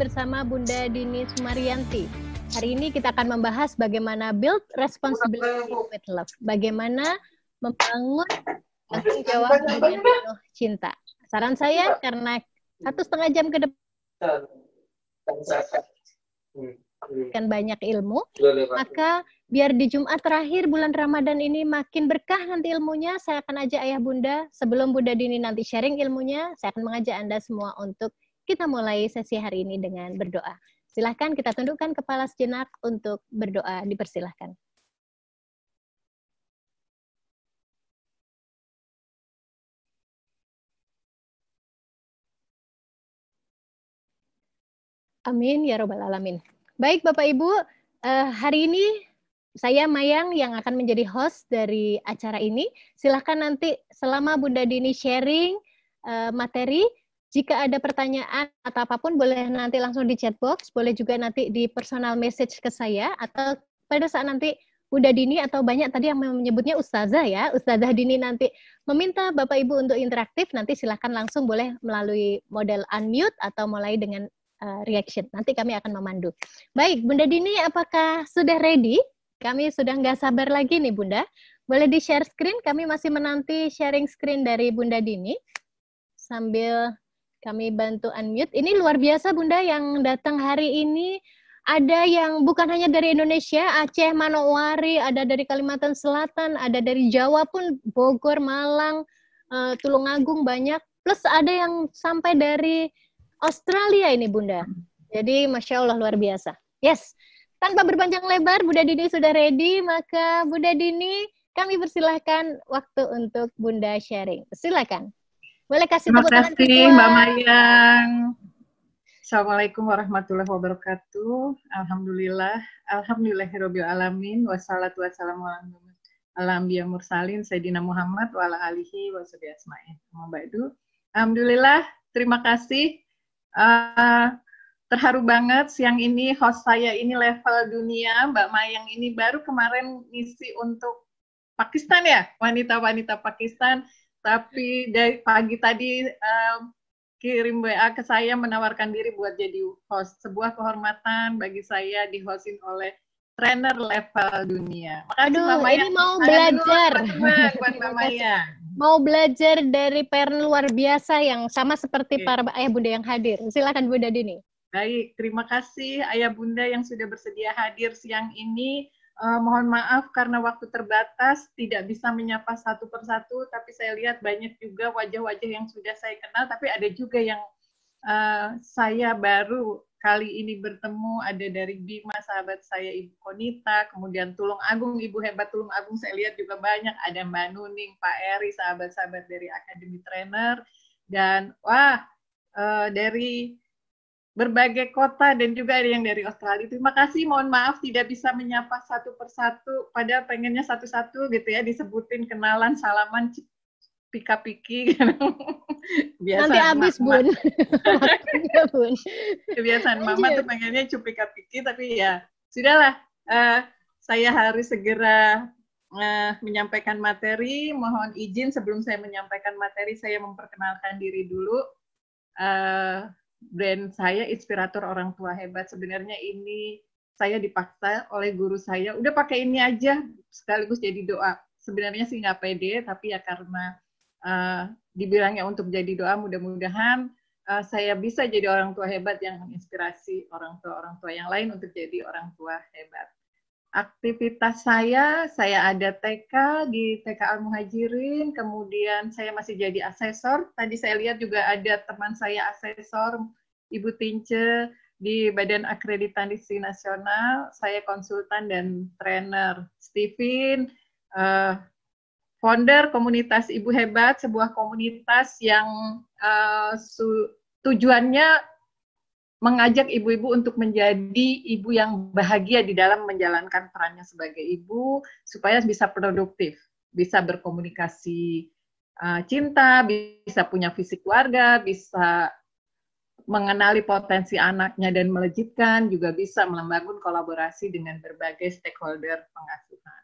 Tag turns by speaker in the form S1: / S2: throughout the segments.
S1: bersama Bunda Dini Sumaryanti Hari ini kita akan membahas bagaimana build responsibility with love. Bagaimana membangun tanggung jawab dengan penuh cinta. Saran saya iya. karena satu setengah jam ke depan kan banyak ilmu, maka biar di Jumat terakhir bulan Ramadan ini makin berkah nanti ilmunya, saya akan ajak ayah bunda, sebelum bunda Dini nanti sharing ilmunya, saya akan mengajak Anda semua untuk kita mulai sesi hari ini dengan berdoa. Silahkan kita tundukkan kepala sejenak untuk berdoa. Dipersilahkan. Amin ya Robbal 'Alamin. Baik, Bapak Ibu, eh, hari ini saya Mayang yang akan menjadi host dari acara ini. Silahkan nanti selama Bunda Dini sharing eh, materi, jika ada pertanyaan atau apapun boleh nanti langsung di chat box, boleh juga nanti di personal message ke saya atau pada saat nanti Bunda Dini atau banyak tadi yang menyebutnya ustazah ya, ustazah Dini nanti meminta Bapak Ibu untuk interaktif, nanti silahkan langsung boleh melalui model unmute atau mulai dengan uh, reaction. Nanti kami akan memandu. Baik, Bunda Dini apakah sudah ready? Kami sudah nggak sabar lagi nih Bunda. Boleh di share screen, kami masih menanti sharing screen dari Bunda Dini. Sambil kami bantu unmute. Ini luar biasa Bunda yang datang hari ini. Ada yang bukan hanya dari Indonesia, Aceh, Manokwari, ada dari Kalimantan Selatan, ada dari Jawa pun, Bogor, Malang, uh, Tulungagung banyak. Plus ada yang sampai dari Australia ini Bunda. Jadi Masya Allah luar biasa. Yes, tanpa berpanjang lebar, Bunda Dini sudah ready, maka Bunda Dini kami persilahkan waktu untuk Bunda sharing. Silakan. Boleh kasih Terima kasih Mbak Mayang.
S2: Assalamualaikum warahmatullahi wabarakatuh. Alhamdulillah. Alhamdulillahirabbil alamin wassalatu wassalamu ala anbiya mursalin Sayyidina Muhammad wa ala alihi wa Alhamdulillah, terima kasih. Uh, terharu banget siang ini host saya ini level dunia, Mbak Mayang ini baru kemarin ngisi untuk Pakistan ya, wanita-wanita Pakistan tapi dari pagi tadi um, kirim WA ke saya menawarkan diri buat jadi host. Sebuah kehormatan bagi saya di dihostin oleh trainer level dunia. Makasih Aduh, Mama ini mau belajar. buat
S1: Mau belajar dari peran luar biasa yang sama seperti okay. para ayah bunda yang hadir. Silakan Bunda Dini. Baik, terima kasih
S2: Ayah Bunda yang sudah bersedia hadir siang ini. Uh, mohon maaf karena waktu terbatas tidak bisa menyapa satu persatu, tapi saya lihat banyak juga wajah-wajah yang sudah saya kenal, tapi ada juga yang uh, saya baru kali ini bertemu, ada dari Bima, sahabat saya Ibu Konita, kemudian Tulung Agung, Ibu Hebat Tulung Agung, saya lihat juga banyak, ada Mbak Nuning, Pak Eri, sahabat-sahabat dari Akademi Trainer, dan wah, uh, dari berbagai kota dan juga ada yang dari Australia. Terima kasih, mohon maaf tidak bisa menyapa satu persatu, pada pengennya satu-satu gitu ya, disebutin kenalan, salaman, pika-piki. Biasa Nanti habis, Bun. bun. Kebiasaan Mama tuh pengennya cupika piki tapi ya sudahlah. Uh, saya harus segera uh, menyampaikan materi. Mohon izin sebelum saya menyampaikan materi, saya memperkenalkan diri dulu. Uh, brand saya inspirator orang tua hebat sebenarnya ini saya dipaksa oleh guru saya udah pakai ini aja sekaligus jadi doa sebenarnya sih nggak pede tapi ya karena uh, dibilangnya untuk jadi doa mudah-mudahan uh, saya bisa jadi orang tua hebat yang menginspirasi orang tua orang tua yang lain untuk jadi orang tua hebat aktivitas saya, saya ada TK di TK Al Muhajirin, kemudian saya masih jadi asesor. Tadi saya lihat juga ada teman saya asesor Ibu Tince di Badan Akreditasi Nasional, saya konsultan dan trainer. Stephen, uh, eh, founder komunitas Ibu Hebat, sebuah komunitas yang eh, tujuannya mengajak ibu-ibu untuk menjadi ibu yang bahagia di dalam menjalankan perannya sebagai ibu supaya bisa produktif, bisa berkomunikasi uh, cinta, bisa punya fisik keluarga, bisa mengenali potensi anaknya dan melejitkan, juga bisa membangun kolaborasi dengan berbagai stakeholder pengasuhan.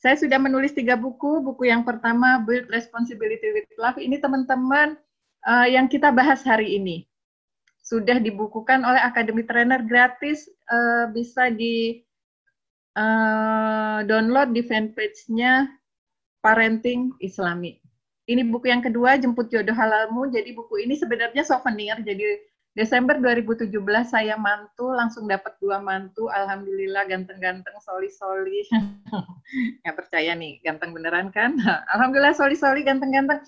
S2: Saya sudah menulis tiga buku. Buku yang pertama, Build Responsibility with Love. Ini teman-teman uh, yang kita bahas hari ini sudah dibukukan oleh akademi Trainer gratis uh, bisa di uh, download di fanpage-nya Parenting Islami. Ini buku yang kedua, Jemput Jodoh Halalmu. Jadi buku ini sebenarnya souvenir. Jadi Desember 2017 saya mantu, langsung dapat dua mantu. Alhamdulillah ganteng-ganteng, soli-soli. Nggak percaya nih, ganteng beneran kan? Alhamdulillah soli-soli, ganteng-ganteng.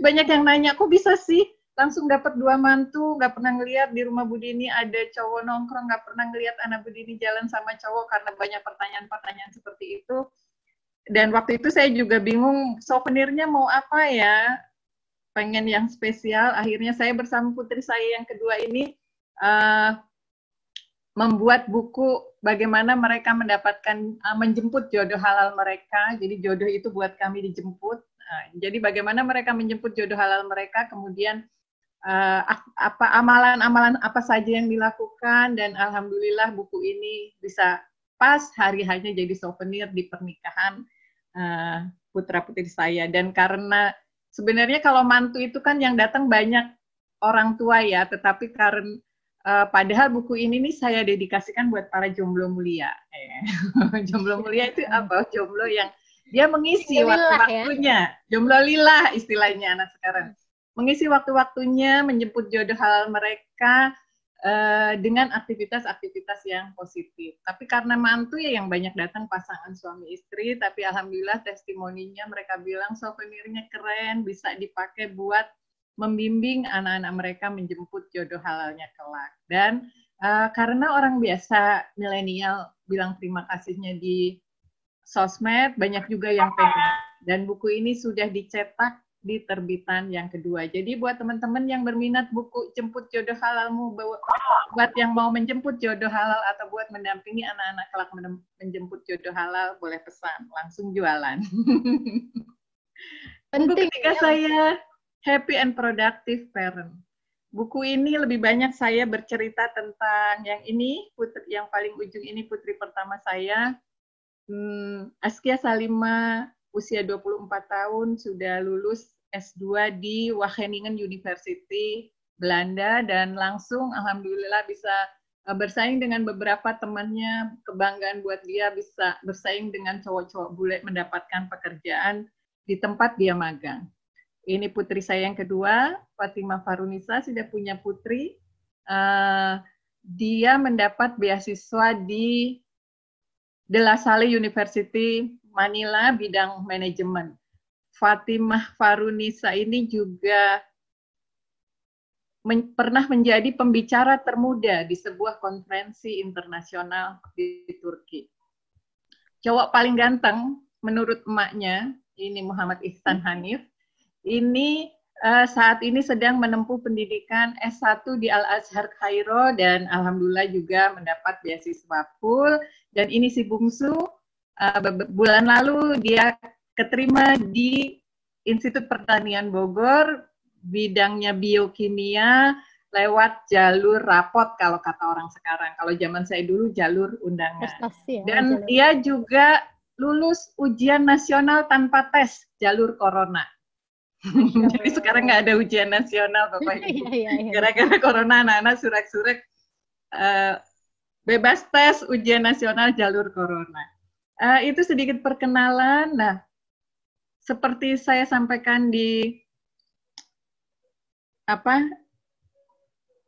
S2: Banyak yang nanya, kok bisa sih langsung dapat dua mantu nggak pernah ngelihat di rumah Budini ada cowok nongkrong nggak pernah ngelihat anak Budini jalan sama cowok karena banyak pertanyaan-pertanyaan seperti itu dan waktu itu saya juga bingung souvenirnya mau apa ya pengen yang spesial akhirnya saya bersama putri saya yang kedua ini uh, membuat buku bagaimana mereka mendapatkan uh, menjemput jodoh halal mereka jadi jodoh itu buat kami dijemput uh, jadi bagaimana mereka menjemput jodoh halal mereka kemudian uh, apa amalan-amalan apa saja yang dilakukan dan alhamdulillah buku ini bisa pas hari hanya jadi souvenir di pernikahan uh, eh, putra putri saya dan karena sebenarnya kalau mantu itu kan yang datang banyak orang tua ya tetapi karena Uh, padahal buku ini nih saya dedikasikan buat para jomblo mulia. Eh. jomblo mulia itu hmm. apa? Jomblo yang dia mengisi ya. waktu-waktunya. Ya? Jomblo lila istilahnya anak sekarang mengisi waktu-waktunya menjemput jodoh halal mereka uh, dengan aktivitas-aktivitas yang positif. Tapi karena mantu ya yang banyak datang pasangan suami istri, tapi alhamdulillah testimoninya mereka bilang souvenirnya keren, bisa dipakai buat membimbing anak-anak mereka menjemput jodoh halalnya kelak. Dan uh, karena orang biasa milenial bilang terima kasihnya di sosmed, banyak juga yang pengen. Dan buku ini sudah dicetak di terbitan yang kedua. Jadi buat teman-teman yang berminat buku Jemput Jodoh Halalmu buat yang mau menjemput jodoh halal atau buat mendampingi anak-anak kelak menjemput jodoh halal boleh pesan langsung jualan. Buku ketiga ya. saya Happy and Productive Parent. Buku ini lebih banyak saya bercerita tentang yang ini, putri yang paling ujung ini putri pertama saya, hmm, Askia Salima usia 24 tahun sudah lulus S2 di Wageningen University Belanda dan langsung alhamdulillah bisa eh, bersaing dengan beberapa temannya kebanggaan buat dia bisa bersaing dengan cowok-cowok bule mendapatkan pekerjaan di tempat dia magang. Ini putri saya yang kedua, Fatima Farunisa sudah punya putri. Eh, dia mendapat beasiswa di De La Salle University Manila bidang manajemen. Fatimah Farunisa ini juga men pernah menjadi pembicara termuda di sebuah konferensi internasional di Turki. Cowok paling ganteng menurut emaknya, ini Muhammad Ihsan hmm. Hanif, ini uh, saat ini sedang menempuh pendidikan S1 di Al-Azhar Cairo dan alhamdulillah juga mendapat beasiswa full dan ini si bungsu Eh, bulan lalu dia keterima di Institut Pertanian Bogor bidangnya biokimia lewat jalur rapot kalau kata orang sekarang. Kalau zaman saya dulu jalur undangan. Prestasi ya, Dan jalur. dia juga lulus ujian nasional tanpa tes jalur corona. Jadi sekarang nggak ada ujian nasional Bapak Ibu. Iya, iya, iya. Gara-gara corona anak-anak surek-surek uh, eh, bebas tes ujian nasional jalur corona. Uh, itu sedikit perkenalan. Nah, seperti saya sampaikan di apa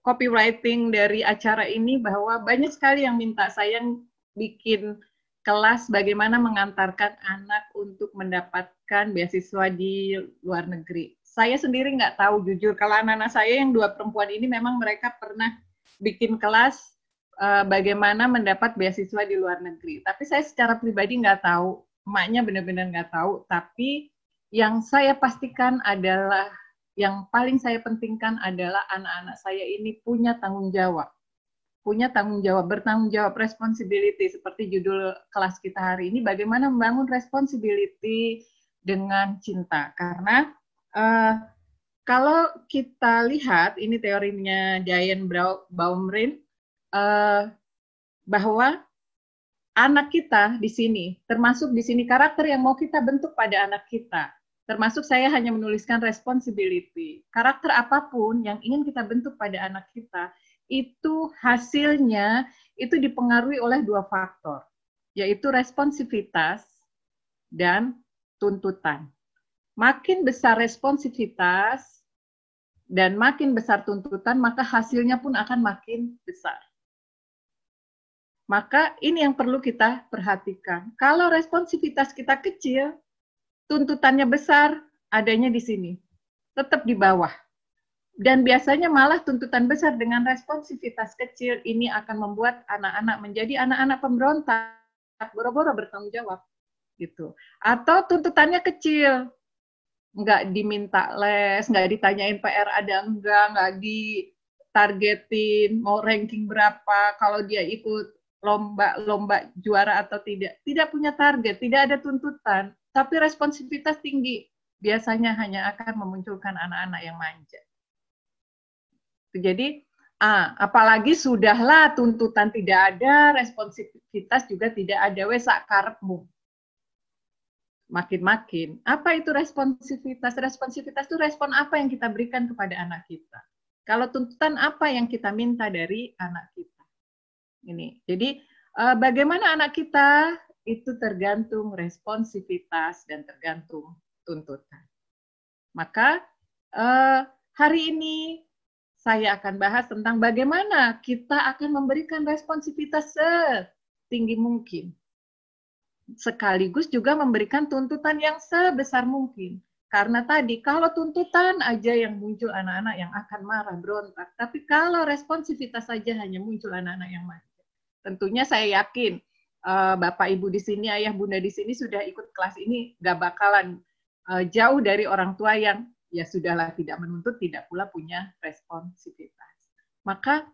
S2: copywriting dari acara ini bahwa banyak sekali yang minta saya bikin kelas bagaimana mengantarkan anak untuk mendapatkan beasiswa di luar negeri. Saya sendiri nggak tahu jujur kalau anak-anak saya yang dua perempuan ini memang mereka pernah bikin kelas Eh, bagaimana mendapat beasiswa di luar negeri. Tapi saya secara pribadi nggak tahu, emaknya benar-benar nggak tahu. Tapi yang saya pastikan adalah, yang paling saya pentingkan adalah anak-anak saya ini punya tanggung jawab. Punya tanggung jawab, bertanggung jawab, responsibility, seperti judul kelas kita hari ini, bagaimana membangun responsibility dengan cinta. Karena uh, kalau kita lihat, ini teorinya Diane Baumrind, uh, bahwa anak kita di sini, termasuk di sini karakter yang mau kita bentuk pada anak kita. Termasuk saya hanya menuliskan responsibility. Karakter apapun yang ingin kita bentuk pada anak kita, itu hasilnya itu dipengaruhi oleh dua faktor, yaitu responsivitas dan tuntutan. Makin besar responsivitas dan makin besar tuntutan, maka hasilnya pun akan makin besar. Maka ini yang perlu kita perhatikan. Kalau responsivitas kita kecil, tuntutannya besar, adanya di sini. Tetap di bawah. Dan biasanya malah tuntutan besar dengan responsivitas kecil ini akan membuat anak-anak menjadi anak-anak pemberontak, boro-boro bertanggung jawab gitu. Atau tuntutannya kecil, nggak diminta les, nggak ditanyain PR ada enggak, nggak ditargetin mau ranking berapa, kalau dia ikut lomba-lomba juara atau tidak. Tidak punya target, tidak ada tuntutan, tapi responsivitas tinggi. Biasanya hanya akan memunculkan anak-anak yang manja. Jadi, ah, apalagi sudahlah tuntutan tidak ada, responsivitas juga tidak ada, wesak karepmu. Makin-makin. Apa itu responsivitas? Responsivitas itu respon apa yang kita berikan kepada anak kita. Kalau tuntutan apa yang kita minta dari anak kita ini. Jadi eh, bagaimana anak kita itu tergantung responsivitas dan tergantung tuntutan. Maka eh, hari ini saya akan bahas tentang bagaimana kita akan memberikan responsivitas setinggi mungkin. Sekaligus juga memberikan tuntutan yang sebesar mungkin. Karena tadi kalau tuntutan aja yang muncul anak-anak yang akan marah, berontak. Tapi kalau responsivitas saja hanya muncul anak-anak yang marah tentunya saya yakin uh, Bapak Ibu di sini, Ayah Bunda di sini sudah ikut kelas ini, gak bakalan uh, jauh dari orang tua yang ya sudahlah tidak menuntut, tidak pula punya responsivitas. Maka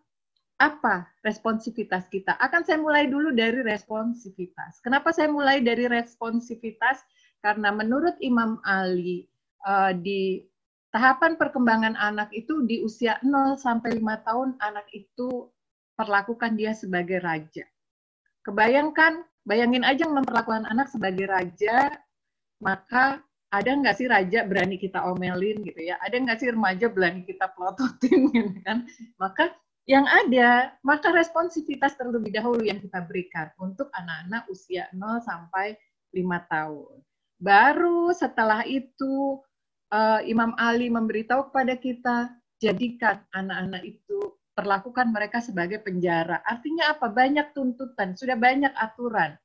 S2: apa responsivitas kita? Akan saya mulai dulu dari responsivitas. Kenapa saya mulai dari responsivitas? Karena menurut Imam Ali uh, di tahapan perkembangan anak itu di usia 0 sampai 5 tahun anak itu perlakukan dia sebagai raja. Kebayangkan, bayangin aja memperlakukan anak sebagai raja, maka ada nggak sih raja berani kita omelin gitu ya? Ada nggak sih remaja berani kita pelototin gitu kan? Maka yang ada, maka responsivitas terlebih dahulu yang kita berikan untuk anak-anak usia 0 sampai 5 tahun. Baru setelah itu uh, Imam Ali memberitahu kepada kita, jadikan anak-anak itu perlakukan mereka sebagai penjara. Artinya apa? Banyak tuntutan, sudah banyak aturan.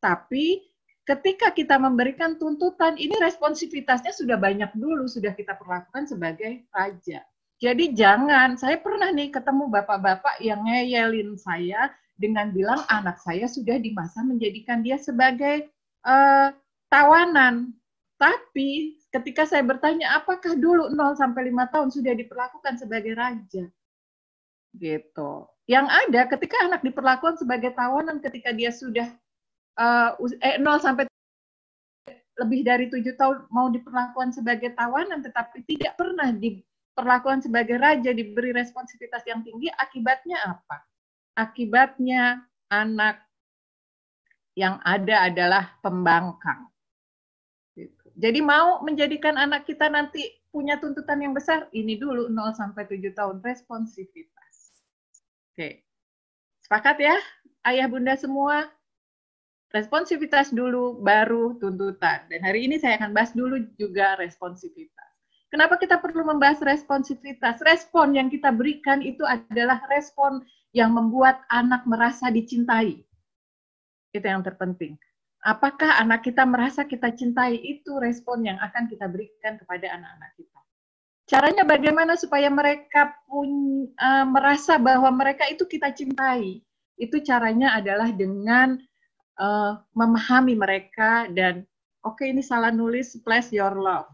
S2: Tapi ketika kita memberikan tuntutan, ini responsivitasnya sudah banyak dulu, sudah kita perlakukan sebagai raja. Jadi jangan, saya pernah nih ketemu bapak-bapak yang ngeyelin saya dengan bilang anak saya sudah di masa menjadikan dia sebagai uh, tawanan. Tapi ketika saya bertanya apakah dulu 0 sampai 5 tahun sudah diperlakukan sebagai raja? gitu. Yang ada ketika anak diperlakukan sebagai tawanan ketika dia sudah uh, eh, 0 eh, sampai lebih dari tujuh tahun mau diperlakukan sebagai tawanan tetapi tidak pernah diperlakukan sebagai raja diberi responsivitas yang tinggi akibatnya apa? Akibatnya anak yang ada adalah pembangkang. Gitu. Jadi mau menjadikan anak kita nanti punya tuntutan yang besar, ini dulu 0 sampai 7 tahun responsivitas. Oke. Sepakat ya, ayah bunda semua? Responsivitas dulu, baru tuntutan. Dan hari ini saya akan bahas dulu juga responsivitas. Kenapa kita perlu membahas responsivitas? Respon yang kita berikan itu adalah respon yang membuat anak merasa dicintai. Itu yang terpenting. Apakah anak kita merasa kita cintai itu respon yang akan kita berikan kepada anak-anak kita. Caranya bagaimana supaya mereka pun uh, merasa bahwa mereka itu kita cintai. Itu caranya adalah dengan uh, memahami mereka dan oke okay, ini salah nulis plus your love.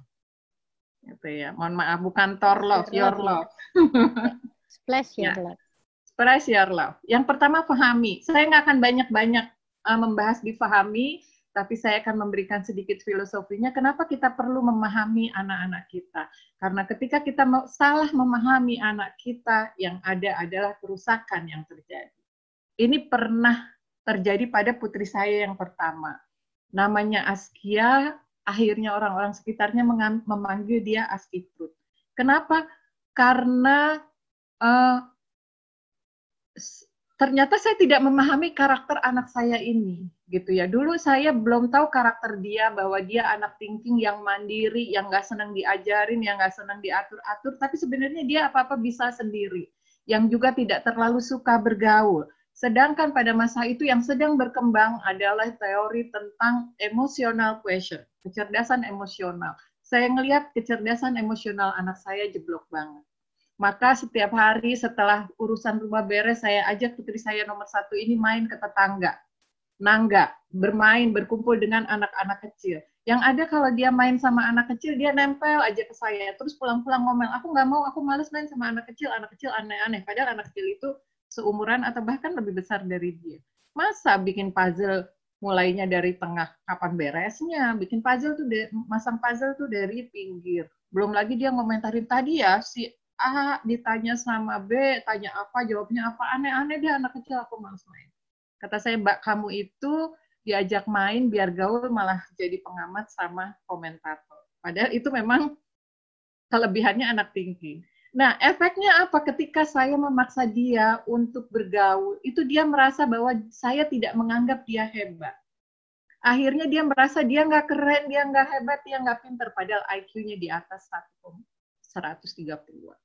S2: Gitu ya. Mohon maaf bukan tor love, your love. Splash your ya. love. Splash your love. Yang pertama pahami. Saya nggak akan banyak-banyak uh, membahas difahami tapi saya akan memberikan sedikit filosofinya kenapa kita perlu memahami anak-anak kita. Karena ketika kita salah memahami anak kita, yang ada adalah kerusakan yang terjadi. Ini pernah terjadi pada putri saya yang pertama. Namanya Askia, akhirnya orang-orang sekitarnya memanggil dia Askiprut. Kenapa? Karena uh, ternyata saya tidak memahami karakter anak saya ini gitu ya. Dulu saya belum tahu karakter dia bahwa dia anak thinking yang mandiri, yang nggak senang diajarin, yang nggak senang diatur-atur, tapi sebenarnya dia apa-apa bisa sendiri, yang juga tidak terlalu suka bergaul. Sedangkan pada masa itu yang sedang berkembang adalah teori tentang emotional question, kecerdasan emosional. Saya ngelihat kecerdasan emosional anak saya jeblok banget. Maka setiap hari setelah urusan rumah beres, saya ajak putri saya nomor satu ini main ke tetangga nangga, bermain, berkumpul dengan anak-anak kecil. Yang ada kalau dia main sama anak kecil, dia nempel aja ke saya. Terus pulang-pulang ngomel, aku nggak mau, aku males main sama anak kecil. Anak kecil aneh-aneh. Padahal anak kecil itu seumuran atau bahkan lebih besar dari dia. Masa bikin puzzle mulainya dari tengah kapan beresnya bikin puzzle tuh de, masang puzzle tuh dari pinggir belum lagi dia ngomentarin tadi ya si A ditanya sama B tanya apa jawabnya apa aneh-aneh dia anak kecil aku males main Kata saya, Mbak, kamu itu diajak main biar gaul malah jadi pengamat sama komentator. Padahal itu memang kelebihannya anak tinggi. Nah, efeknya apa ketika saya memaksa dia untuk bergaul? Itu dia merasa bahwa saya tidak menganggap dia hebat. Akhirnya dia merasa dia nggak keren, dia nggak hebat, dia nggak pinter. Padahal IQ-nya di atas 130.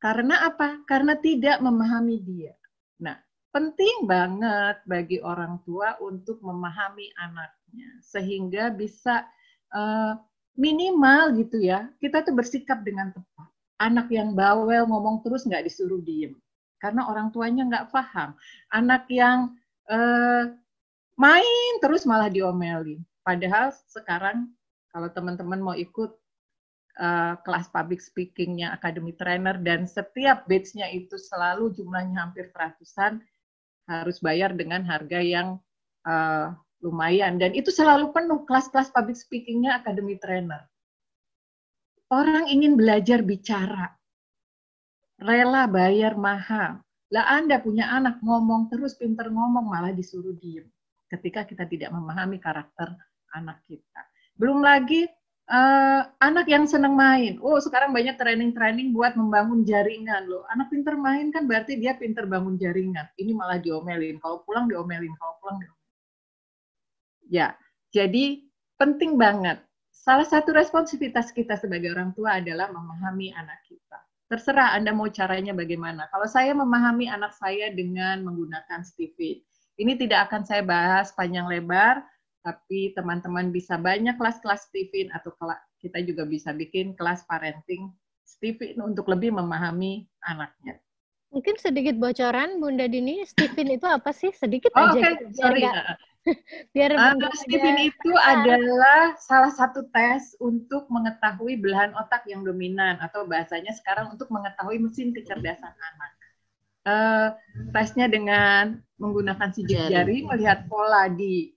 S2: Karena apa? Karena tidak memahami dia. Nah, penting banget bagi orang tua untuk memahami anaknya sehingga bisa uh, minimal gitu ya kita tuh bersikap dengan tepat anak yang bawel ngomong terus nggak disuruh diem karena orang tuanya nggak paham anak yang uh, main terus malah diomelin padahal sekarang kalau teman-teman mau ikut Uh, kelas public speakingnya Academy Trainer dan setiap batchnya itu selalu jumlahnya hampir ratusan harus bayar dengan harga yang uh, lumayan dan itu selalu penuh kelas-kelas public speakingnya academy trainer orang ingin belajar bicara rela bayar mahal lah anda punya anak ngomong terus pinter ngomong malah disuruh diem ketika kita tidak memahami karakter anak kita belum lagi Uh, anak yang senang main. Oh, sekarang banyak training-training buat membangun jaringan loh. Anak pinter main kan berarti dia pinter bangun jaringan. Ini malah diomelin. Kalau pulang diomelin, kalau pulang diomelin. Ya, jadi penting banget. Salah satu responsivitas kita sebagai orang tua adalah memahami anak kita. Terserah Anda mau caranya bagaimana. Kalau saya memahami anak saya dengan menggunakan Stevie, ini tidak akan saya bahas panjang lebar tapi teman-teman bisa banyak kelas-kelas Stephen atau kita juga bisa bikin kelas parenting Stephen untuk lebih memahami anaknya.
S1: Mungkin sedikit bocoran Bunda Dini, Stephen itu apa sih? Sedikit oh, aja. Okay. Gitu, sorry. Biar, biar uh, Stephen ada... itu adalah salah
S2: satu tes untuk mengetahui belahan otak yang dominan atau bahasanya sekarang untuk mengetahui mesin kecerdasan anak. Uh, tesnya dengan menggunakan sidik jari, jari melihat pola di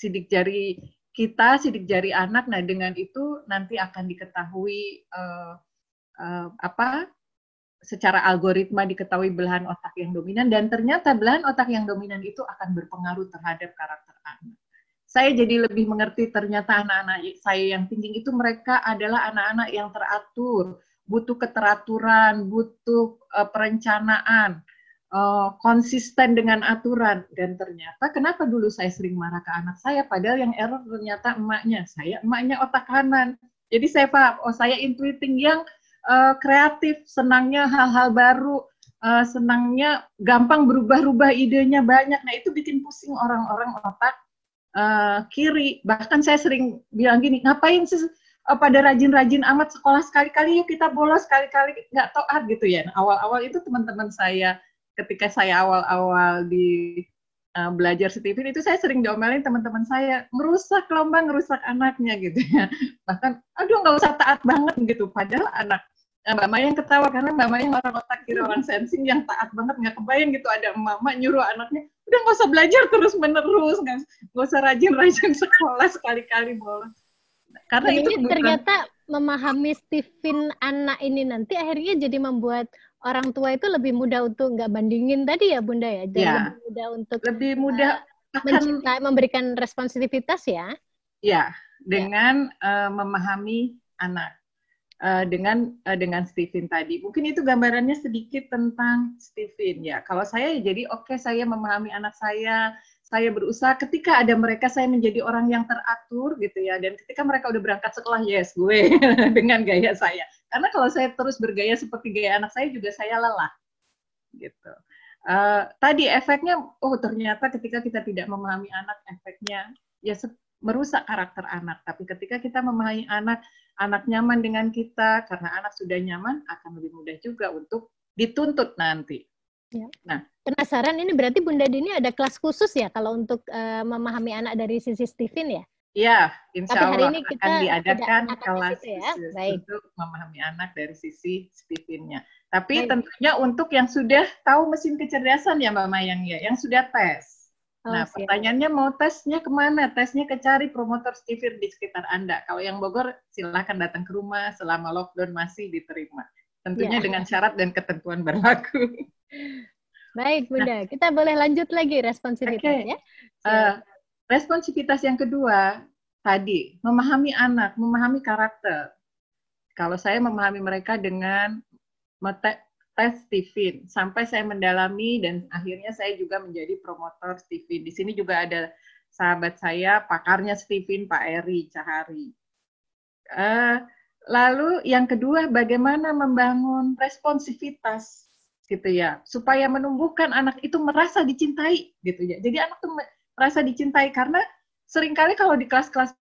S2: sidik jari kita, sidik jari anak. Nah, dengan itu nanti akan diketahui uh, uh, apa secara algoritma diketahui belahan otak yang dominan dan ternyata belahan otak yang dominan itu akan berpengaruh terhadap karakter anak. Saya jadi lebih mengerti ternyata anak-anak saya yang tinggi itu mereka adalah anak-anak yang teratur, butuh keteraturan, butuh eh, perencanaan Eh, konsisten dengan aturan dan ternyata kenapa dulu saya sering marah ke anak saya padahal yang error ternyata emaknya saya emaknya otak kanan jadi saya paham oh saya intuiting yang uh, kreatif senangnya hal-hal baru uh, senangnya gampang berubah-ubah idenya banyak nah itu bikin pusing orang-orang otak uh, kiri bahkan saya sering bilang gini ngapain sih pada rajin-rajin amat sekolah sekali-kali yuk kita bolos sekali-kali nggak toat ah, gitu ya. Nah, awal-awal itu teman-teman saya ketika saya awal-awal di uh, belajar setivin itu saya sering diomelin teman-teman saya ngerusak lomba ngerusak anaknya gitu ya bahkan aduh nggak usah taat banget gitu padahal anak eh, Mbak Maya yang ketawa karena Mbak Maya orang otak kiri orang sensing yang taat banget nggak kebayang gitu ada mama nyuruh anaknya udah nggak usah belajar terus menerus nggak usah rajin-rajin sekolah sekali-kali boleh
S1: karena Jadi itu bukan... ternyata memahami Stephen anak ini nanti akhirnya jadi membuat orang tua itu lebih mudah untuk nggak bandingin tadi ya Bunda ya, jadi ya. lebih mudah untuk lebih eh, mudah uh, mencintai, memberikan responsivitas ya. Ya,
S2: ya. dengan ya. Uh, memahami anak. Uh, dengan uh, dengan Stephen tadi. Mungkin itu gambarannya sedikit tentang Stephen ya. Kalau saya ya jadi oke okay, saya memahami anak saya, saya berusaha ketika ada mereka saya menjadi orang yang teratur gitu ya. Dan ketika mereka udah berangkat sekolah yes gue dengan gaya saya. Karena kalau saya terus bergaya seperti gaya anak saya juga saya lelah. Gitu. Uh, tadi efeknya, oh ternyata ketika kita tidak memahami anak, efeknya ya merusak karakter anak. Tapi ketika kita memahami anak, anak nyaman dengan kita, karena anak sudah nyaman, akan lebih mudah juga untuk dituntut nanti. Ya. Nah,
S1: penasaran ini berarti Bunda Dini ada kelas khusus ya kalau untuk uh, memahami anak dari sisi Steven ya?
S2: Ya, insya Tapi Allah ini kita akan diadakan kelas ya? Baik. untuk memahami anak dari sisi speedinnya. Tapi Baik. tentunya untuk yang sudah tahu mesin kecerdasan ya Mbak Mayang ya, yang sudah tes. Oh, nah, siap. pertanyaannya mau tesnya kemana? Tesnya ke cari promotor stifir di sekitar Anda. Kalau yang Bogor, silakan datang ke rumah selama lockdown masih diterima. Tentunya ya. dengan syarat dan ketentuan berlaku.
S1: Baik, Bunda. Nah, kita boleh lanjut lagi
S2: responsifitasnya. Okay. Uh, eh, Responsivitas yang kedua tadi, memahami anak, memahami karakter. Kalau saya memahami mereka dengan tes Stephen, sampai saya mendalami dan akhirnya saya juga menjadi promotor Stephen. Di sini juga ada sahabat saya, pakarnya Stephen, Pak Eri Cahari. Eh, lalu yang kedua, bagaimana membangun responsivitas gitu ya supaya menumbuhkan anak itu merasa dicintai gitu ya jadi anak tuh merasa dicintai karena seringkali kalau di kelas-kelas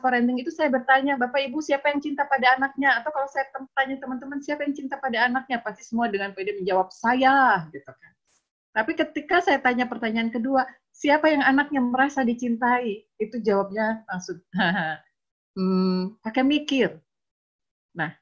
S2: parenting itu saya bertanya, Bapak Ibu siapa yang cinta pada anaknya? Atau kalau saya tanya teman-teman siapa yang cinta pada anaknya? Pasti semua dengan pede menjawab saya, gitu kan. Tapi ketika saya tanya pertanyaan kedua, siapa yang anaknya merasa dicintai? Itu jawabnya langsung hmm, pakai mikir. Nah,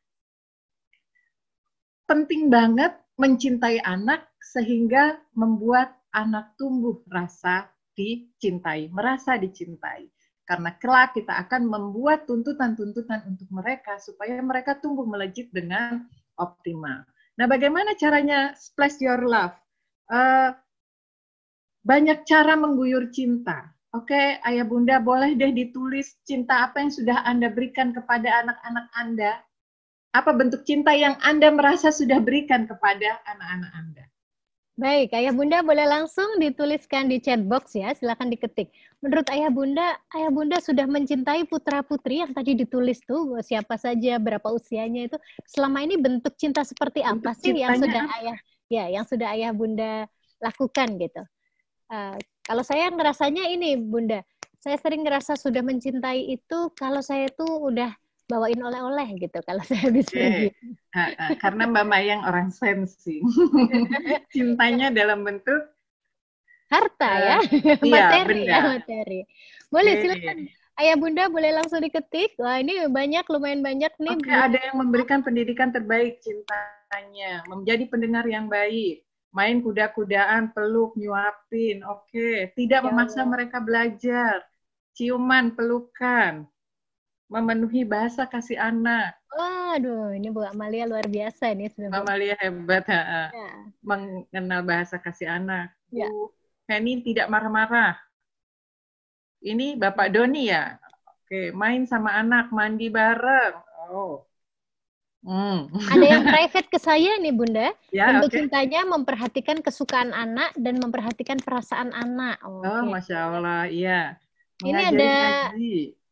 S2: penting banget mencintai anak sehingga membuat anak tumbuh rasa dicintai, merasa dicintai. Karena kelak kita akan membuat tuntutan-tuntutan untuk mereka supaya mereka tumbuh melejit dengan optimal. Nah, bagaimana caranya splash your love? Uh, banyak cara mengguyur cinta. Oke, okay, ayah bunda boleh deh ditulis cinta apa yang sudah Anda berikan kepada anak-anak Anda. Apa bentuk cinta yang Anda merasa sudah
S1: berikan kepada anak-anak Anda. Baik, Ayah Bunda boleh langsung dituliskan di chat box ya, silahkan diketik. Menurut Ayah Bunda, Ayah Bunda sudah mencintai putra-putri yang tadi ditulis tuh, siapa saja, berapa usianya itu. Selama ini bentuk cinta seperti apa bentuk sih yang sudah Ayah ya, yang sudah Ayah Bunda lakukan gitu. Uh, kalau saya ngerasanya ini Bunda, saya sering ngerasa sudah mencintai itu kalau saya tuh udah bawain oleh-oleh gitu kalau saya bisa okay. pergi. karena Mbak Mayang
S2: orang sensi.
S1: Cintanya
S2: dalam bentuk
S1: harta uh, ya, iya, materi benda. ya materi. Boleh okay. silakan. Ayah Bunda boleh langsung diketik. Wah, ini banyak lumayan banyak nih. okay, ada yang memberikan pendidikan terbaik cintanya,
S2: menjadi pendengar yang baik, main kuda-kudaan, peluk, nyuapin. Oke, okay. tidak ya. memaksa mereka belajar. Ciuman, pelukan
S1: memenuhi bahasa kasih anak. Waduh, ini Bu Amalia luar biasa ini sebenarnya. Amalia
S2: hebat, ha. Ya. mengenal bahasa kasih anak.
S1: Ya. Bu tidak
S2: marah-marah. Ini Bapak Doni ya. Oke, main sama
S1: anak, mandi bareng. Oh. Hmm. Ada yang private ke saya nih Bunda. Ya, Untuk okay. cintanya memperhatikan kesukaan anak dan memperhatikan perasaan anak. Oh, oh okay.
S2: masya Allah, iya. Ini ada ngaji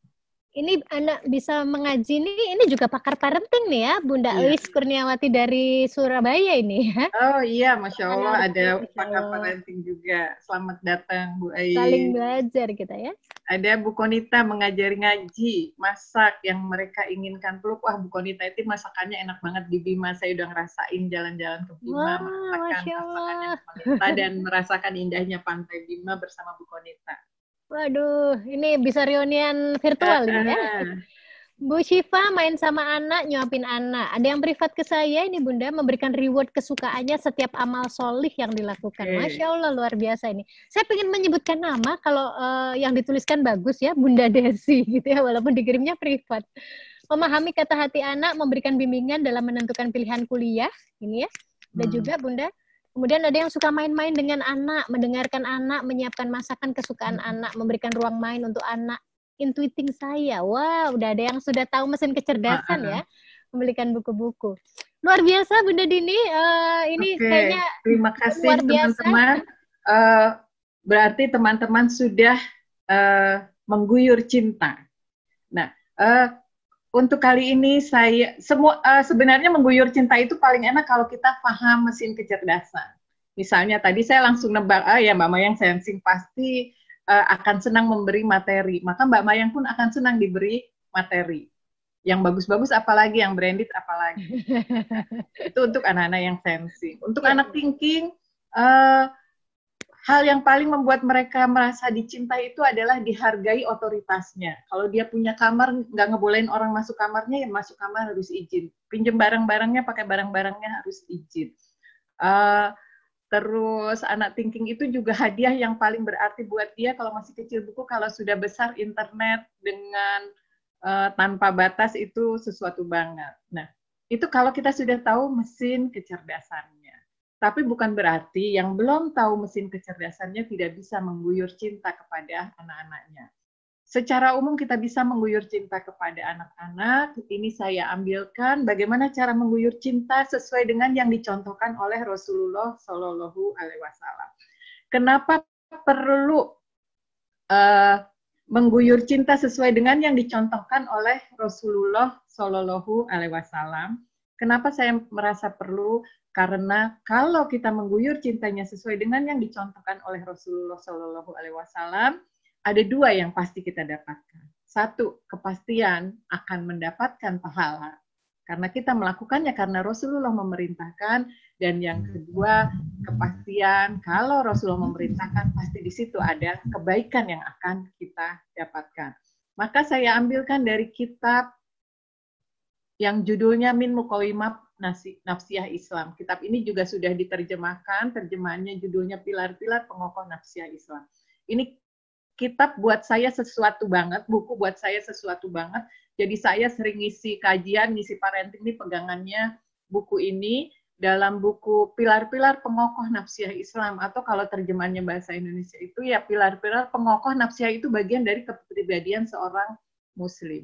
S1: ini anak bisa mengaji nih, ini juga pakar parenting nih ya, Bunda iya. Elis Kurniawati dari Surabaya ini ya. Oh iya, Masya Allah ada Masya gitu.
S2: pakar parenting juga. Selamat datang Bu Ayi Saling belajar kita ya. Ada Bu Konita mengajari ngaji, masak yang mereka inginkan. Peluk, wah Bu Konita itu masakannya enak banget di Bima. Saya udah ngerasain jalan-jalan ke Bima, wah,
S1: merasakan masakannya dan
S2: merasakan indahnya Pantai Bima bersama Bu Konita.
S1: Waduh, ini bisa reunian virtual ini ya. Bu Shiva main sama anak, nyuapin anak. Ada yang privat ke saya, ini Bunda memberikan reward kesukaannya setiap amal solih yang dilakukan. Okay. Masya Allah, luar biasa ini. Saya ingin menyebutkan nama, kalau uh, yang dituliskan bagus ya, Bunda Desi gitu ya, walaupun dikirimnya privat. Memahami kata hati anak, memberikan bimbingan dalam menentukan pilihan kuliah, ini ya. Dan hmm. juga Bunda Kemudian ada yang suka main-main dengan anak, mendengarkan anak, menyiapkan masakan kesukaan hmm. anak, memberikan ruang main untuk anak. Intuiting saya, wah wow, udah ada yang sudah tahu mesin kecerdasan ah, ah ya, ah. membelikan buku-buku. Luar biasa Bunda Dini, uh, ini okay. kayaknya terima kasih teman-teman. Uh, berarti
S2: teman-teman sudah uh, mengguyur cinta. Nah, uh, untuk kali ini saya semua uh, sebenarnya mengguyur cinta itu paling enak kalau kita paham mesin kecerdasan. Misalnya tadi saya langsung nebak ah ya Mbak Mayang sensing pasti uh, akan senang memberi materi, maka Mbak Mayang pun akan senang diberi materi. Yang bagus-bagus apalagi, yang branded apalagi. itu untuk anak-anak yang sensing. Untuk iya. anak thinking uh, hal yang paling membuat mereka merasa dicintai itu adalah dihargai otoritasnya. Kalau dia punya kamar, nggak ngebolehin orang masuk kamarnya, ya masuk kamar harus izin. Pinjem barang-barangnya, pakai barang-barangnya harus izin. Uh, terus anak thinking itu juga hadiah yang paling berarti buat dia kalau masih kecil buku, kalau sudah besar internet dengan uh, tanpa batas itu sesuatu banget. Nah, itu kalau kita sudah tahu mesin kecerdasan tapi bukan berarti yang belum tahu mesin kecerdasannya tidak bisa mengguyur cinta kepada anak-anaknya. Secara umum kita bisa mengguyur cinta kepada anak-anak. Ini saya ambilkan bagaimana cara mengguyur cinta sesuai dengan yang dicontohkan oleh Rasulullah Shallallahu Alaihi Wasallam. Kenapa perlu uh, mengguyur cinta sesuai dengan yang dicontohkan oleh Rasulullah Shallallahu Alaihi Wasallam? Kenapa saya merasa perlu? Karena kalau kita mengguyur cintanya sesuai dengan yang dicontohkan oleh Rasulullah Shallallahu Alaihi Wasallam, ada dua yang pasti kita dapatkan. Satu, kepastian akan mendapatkan pahala karena kita melakukannya karena Rasulullah memerintahkan dan yang kedua kepastian kalau Rasulullah memerintahkan pasti di situ ada kebaikan yang akan kita dapatkan. Maka saya ambilkan dari kitab yang judulnya Min Mukawimah Nafsiyah Islam. Kitab ini juga sudah diterjemahkan, terjemahannya judulnya Pilar-Pilar Pengokoh Nafsiyah Islam. Ini kitab buat saya sesuatu banget, buku buat saya sesuatu banget. Jadi saya sering ngisi kajian, ngisi parenting ini pegangannya buku ini dalam buku Pilar-Pilar Pengokoh Nafsiyah Islam atau kalau terjemahannya bahasa Indonesia itu ya pilar-pilar pengokoh Nafsiyah itu bagian dari kepribadian seorang muslim.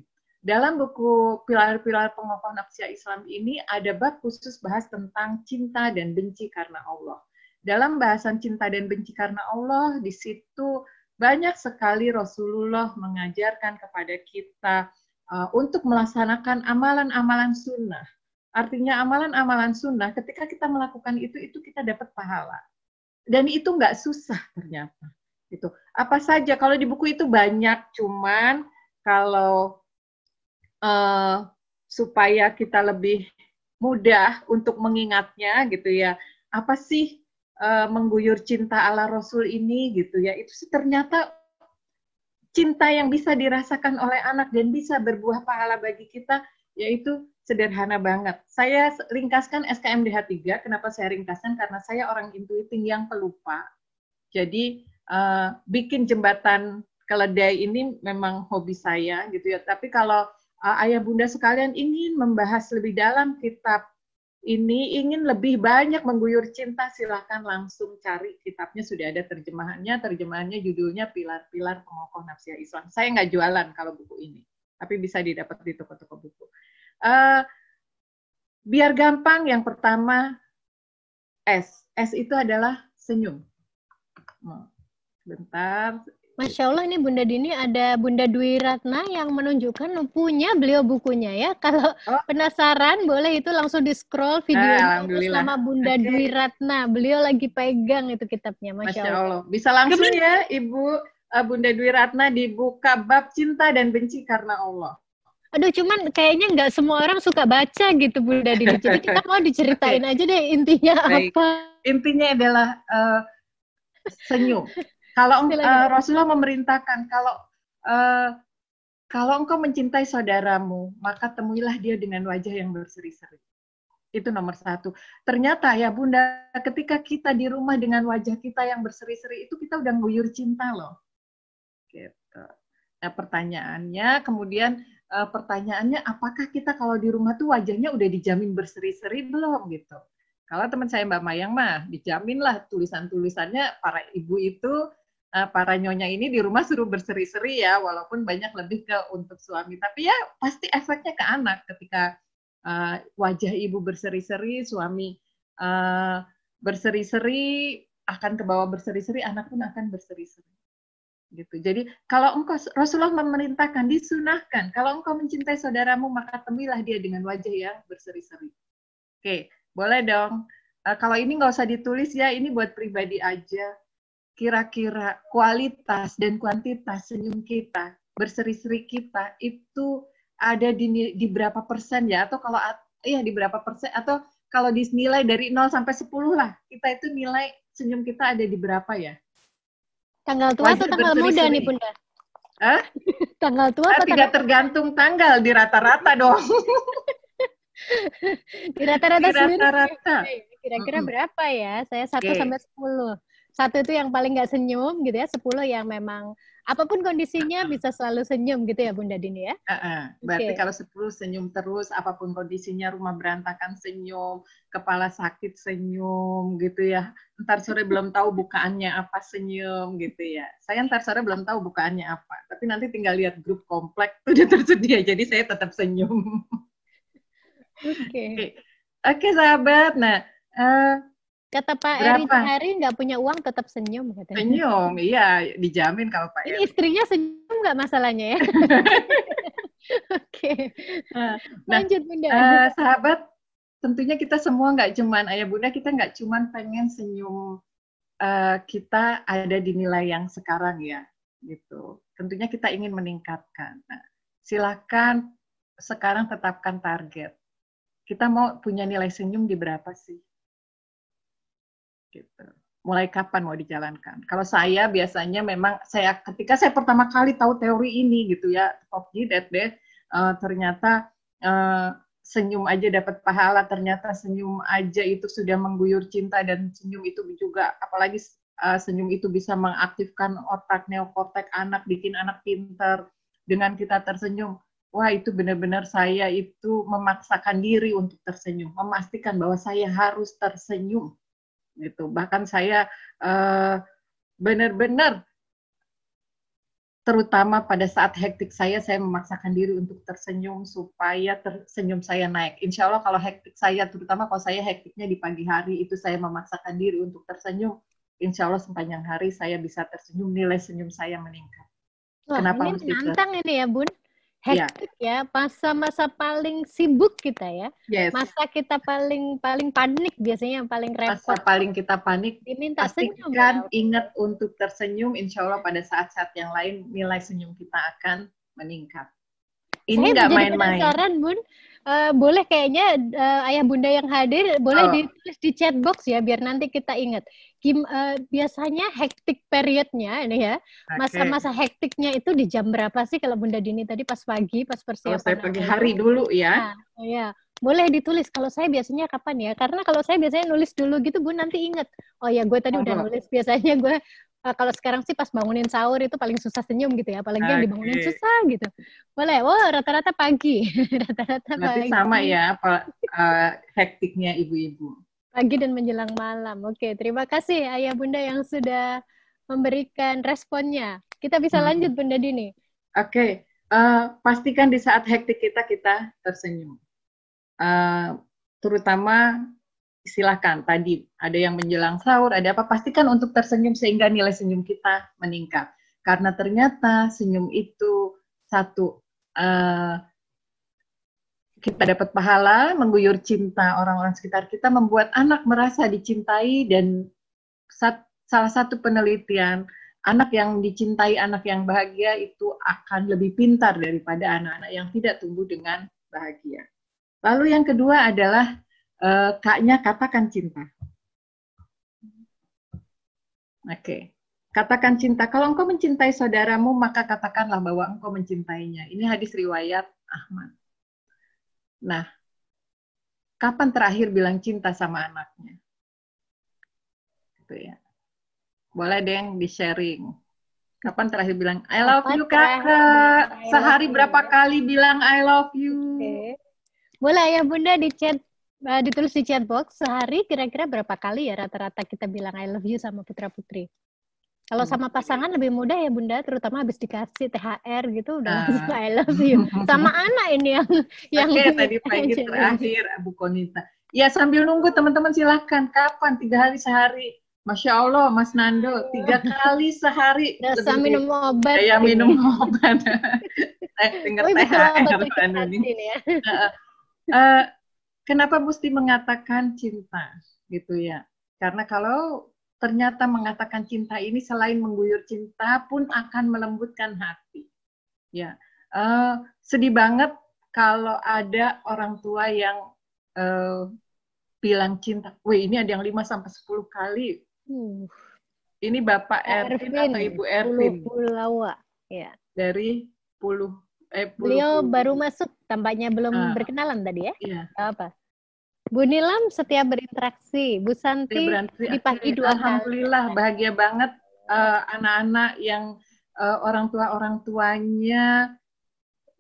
S2: Dalam buku Pilar-Pilar Pengokoh Nafsia Islam ini ada bab khusus bahas tentang cinta dan benci karena Allah. Dalam bahasan cinta dan benci karena Allah, di situ banyak sekali Rasulullah mengajarkan kepada kita eh, untuk melaksanakan amalan-amalan sunnah. Artinya amalan-amalan sunnah, ketika kita melakukan itu, itu kita dapat pahala. Dan itu nggak susah ternyata. Itu Apa saja, kalau di buku itu banyak, cuman kalau uh, supaya kita lebih mudah untuk mengingatnya gitu ya apa sih uh, mengguyur cinta ala Rasul ini gitu ya itu sih ternyata cinta yang bisa dirasakan oleh anak dan bisa berbuah pahala bagi kita yaitu sederhana banget. Saya ringkaskan skm SKMDH 3, kenapa saya ringkaskan? Karena saya orang intuiting yang pelupa. Jadi uh, bikin jembatan keledai ini memang hobi saya gitu ya. Tapi kalau Eh, ayah bunda sekalian ingin membahas lebih dalam kitab ini, ingin lebih banyak mengguyur cinta, silahkan langsung cari kitabnya. Sudah ada terjemahannya, terjemahannya judulnya Pilar-Pilar Pengokoh Nafsia Islam. Saya nggak jualan kalau buku ini, tapi bisa didapat di toko-toko buku. Uh, biar gampang, yang pertama
S1: S. S itu adalah senyum. Bentar, Masya Allah ini Bunda Dini ada Bunda Dwi Ratna yang menunjukkan punya beliau bukunya ya. Kalau oh. penasaran boleh itu langsung di scroll video nah, itu sama Bunda okay. Dwi Ratna. Beliau lagi pegang itu kitabnya. Masya, Masya Allah. Allah. Bisa langsung ya
S2: Ibu eh, Bunda Dwi Ratna dibuka bab cinta dan benci karena Allah.
S1: Aduh, cuman kayaknya nggak semua orang suka baca gitu Bunda Dini. Jadi kita mau diceritain okay. aja deh intinya Baik. apa. Intinya adalah uh, senyum. Kalau
S2: uh, Rasulullah memerintahkan kalau uh, kalau engkau mencintai saudaramu, maka temuilah dia dengan wajah yang berseri-seri. Itu nomor satu. Ternyata ya Bunda, ketika kita di rumah dengan wajah kita yang berseri-seri, itu kita udah nguyur cinta loh. Gitu. Nah pertanyaannya, kemudian uh, pertanyaannya apakah kita kalau di rumah tuh wajahnya udah dijamin berseri-seri belum gitu. Kalau teman saya Mbak Mayang mah, dijamin lah tulisan-tulisannya para ibu itu Eh, para nyonya ini di rumah suruh berseri-seri ya, walaupun banyak lebih ke untuk suami. Tapi ya pasti efeknya ke anak ketika uh, wajah ibu berseri-seri, suami uh, berseri-seri, akan ke bawah berseri-seri, anak pun akan berseri-seri. Gitu. Jadi kalau engkau Rasulullah memerintahkan disunahkan, kalau engkau mencintai saudaramu maka temilah dia dengan wajah yang berseri-seri. Oke, boleh dong. Uh, kalau ini nggak usah ditulis ya, ini buat pribadi aja kira-kira kualitas dan kuantitas senyum kita, berseri-seri kita itu ada di, di berapa persen ya atau kalau iya di berapa persen atau kalau dinilai dari 0 sampai 10 lah, kita itu nilai senyum kita ada di berapa ya? Tanggal tua Wajar atau tanggal muda nih, Bunda? Hah? tanggal tua atau tidak tergantung tanggal di rata-rata dong.
S1: di rata-rata Di rata-rata. Kira-kira berapa ya? Saya 1 sampai 10 satu itu yang paling nggak senyum gitu ya, sepuluh yang memang apapun kondisinya uh-huh. bisa selalu senyum gitu ya Bunda Dini ya. uh -huh. Berarti okay. kalau
S2: sepuluh senyum terus, apapun kondisinya rumah berantakan senyum, kepala sakit senyum gitu ya. Ntar sore belum tahu bukaannya apa senyum gitu ya. Saya ntar sore belum tahu bukaannya apa, tapi nanti tinggal lihat grup komplek tuh udah tersedia, jadi saya tetap senyum.
S1: Oke. Okay. Oke okay.
S2: okay, sahabat, nah.
S1: Uh, Kata Pak Eri hari nggak punya uang tetap senyum katanya. Senyum,
S2: iya dijamin kalau Pak Eri. Ini
S1: istrinya senyum nggak masalahnya ya?
S2: Oke. Okay. Nah, Lanjut Bunda. Uh, sahabat, tentunya kita semua nggak cuman ayah bunda kita nggak cuman pengen senyum uh, kita ada di nilai yang sekarang ya, gitu. Tentunya kita ingin meningkatkan. Nah, silakan sekarang tetapkan target. Kita mau punya nilai senyum di berapa sih? Gitu. Mulai kapan mau dijalankan? Kalau saya biasanya memang saya ketika saya pertama kali tahu teori ini gitu ya, PUBG, Dead uh, eh, ternyata uh, senyum aja dapat pahala, ternyata senyum aja itu sudah mengguyur cinta dan senyum itu juga apalagi uh, senyum itu bisa mengaktifkan otak neokortek anak, bikin anak pintar dengan kita tersenyum. Wah, itu benar-benar saya itu memaksakan diri untuk tersenyum, memastikan bahwa saya harus tersenyum gitu bahkan saya benar eh, benar-benar terutama pada saat hektik saya, saya memaksakan diri untuk tersenyum supaya tersenyum saya naik. Insya Allah kalau hektik saya, terutama kalau saya hektiknya di pagi hari, itu saya memaksakan diri untuk tersenyum. Insya Allah sepanjang hari saya bisa tersenyum, nilai senyum saya meningkat.
S1: Wah, Kenapa ini menantang ini ya, Bun. Ya. hektik yeah. ya masa-masa paling sibuk kita ya yes. masa kita paling paling panik biasanya yang paling repot masa paling kita panik diminta pastikan senyum ingat untuk tersenyum insya
S2: Allah pada saat-saat yang lain nilai senyum kita akan meningkat ini nggak main-main
S1: uh, boleh kayaknya uh, ayah bunda yang hadir boleh uh. ditulis di chat box ya biar nanti kita ingat. Gim, uh, biasanya hektik periodnya ini ya masa-masa okay. hektiknya itu di jam berapa sih kalau bunda dini tadi pas pagi pas persiapan? Oh, saya pagi hari dulu ya. Nah, ya boleh ditulis kalau saya biasanya kapan ya karena kalau saya biasanya nulis dulu gitu bu nanti inget oh ya gue tadi ah, udah ah. nulis biasanya gue uh, kalau sekarang sih pas bangunin sahur itu paling susah senyum gitu ya, apalagi okay. yang dibangunin susah gitu. Boleh, oh rata-rata pagi, rata-rata pagi. sama ya,
S2: apa, uh, hektiknya ibu-ibu.
S1: Pagi dan menjelang malam. Oke, okay, terima kasih ayah bunda yang sudah memberikan responnya. Kita bisa hmm. lanjut bunda Dini.
S2: Oke, okay. uh, eh, pastikan
S1: di saat hektik kita kita
S2: tersenyum. Uh, terutama silahkan tadi ada yang menjelang sahur, ada apa, pastikan untuk tersenyum sehingga nilai senyum kita meningkat. Karena ternyata senyum itu satu uh, kita dapat pahala, mengguyur cinta orang-orang sekitar kita, membuat anak merasa dicintai dan sat, salah satu penelitian anak yang dicintai, anak yang bahagia itu akan lebih pintar daripada anak-anak yang tidak tumbuh dengan bahagia. Lalu yang kedua adalah Eh, kaknya katakan cinta. Oke. Okay. Katakan cinta. Kalau engkau mencintai saudaramu, maka katakanlah bahwa engkau mencintainya. Ini hadis riwayat Ahmad. Nah, kapan terakhir bilang cinta sama anaknya? Gitu ya. Boleh yang di-sharing. Kapan terakhir bilang I love Kapan you kakak? Sehari berapa kali
S1: bilang I love you? Okay. Boleh ya bunda di chat Nah, ditulis di chat box sehari kira-kira berapa kali ya rata-rata kita bilang I love you sama putra putri? Kalau hmm. sama pasangan lebih mudah ya bunda, terutama habis dikasih THR gitu udah ah. langsung uh. I love you. Sama anak ini yang yang okay, tadi pagi terakhir Bu Konita. Ya sambil nunggu teman-teman silahkan
S2: kapan tiga hari sehari. Masya Allah Mas Nando oh. tiga kali sehari. Rasa minum
S1: obat. Ya minum obat.
S2: eh, dengar oh, iya, THR ini. Ya. Uh, uh, Kenapa mesti mengatakan cinta gitu ya? Karena kalau ternyata mengatakan cinta ini selain mengguyur cinta pun akan melembutkan hati. Ya, uh, sedih banget kalau ada orang tua yang uh, bilang cinta. Wih, ini ada yang 5 sampai sepuluh kali. Uh. Ini Bapak Ervin, atau Ibu Ervin.
S1: Pulau Ya.
S2: Dari Puluh eh, beliau baru
S1: masuk, tampaknya belum uh, berkenalan tadi ya? Iya. Apa? Bu Nilam setiap berinteraksi, Bu Santi berinteraksi. di pagi dua Alhamdulillah kali. bahagia banget eh, anak-anak uh,
S2: yang uh, eh, orang tua orang tuanya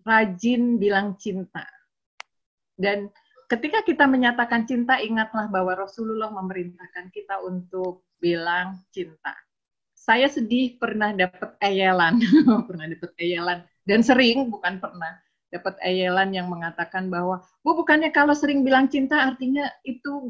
S2: rajin bilang cinta. Dan ketika kita menyatakan cinta, ingatlah bahwa Rasulullah memerintahkan kita untuk bilang cinta. Saya sedih pernah dapat eyelan, pernah dapat eyelan dan sering bukan pernah dapat ayelan yang mengatakan bahwa bu bukannya kalau sering bilang cinta artinya itu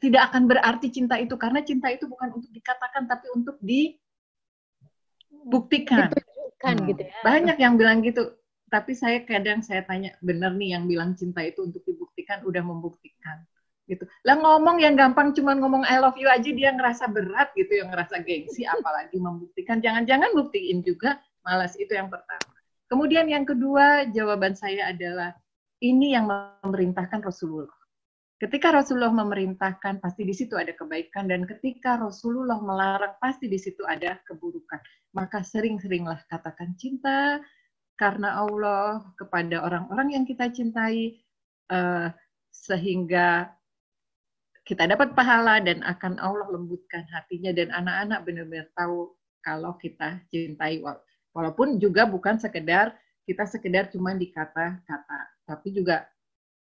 S2: tidak akan berarti cinta itu karena cinta itu bukan untuk dikatakan tapi untuk dibuktikan. hmm. Gitu ya. Banyak yang bilang gitu, tapi saya kadang saya tanya benar nih yang bilang cinta itu untuk dibuktikan udah membuktikan gitu. Lah ngomong yang gampang cuma ngomong I love you aja dia ngerasa berat gitu, yang ngerasa gengsi apalagi membuktikan. Jangan-jangan buktiin juga malas itu yang pertama. Kemudian yang kedua, jawaban saya adalah ini yang memerintahkan Rasulullah. Ketika Rasulullah memerintahkan, pasti di situ ada kebaikan. Dan ketika Rasulullah melarang, pasti di situ ada keburukan. Maka sering-seringlah katakan cinta karena Allah kepada orang-orang yang kita cintai, uh, sehingga kita dapat pahala dan akan Allah lembutkan hatinya. Dan anak-anak benar-benar tahu kalau kita cintai Walaupun juga bukan sekedar kita sekedar cuma di kata-kata, tapi juga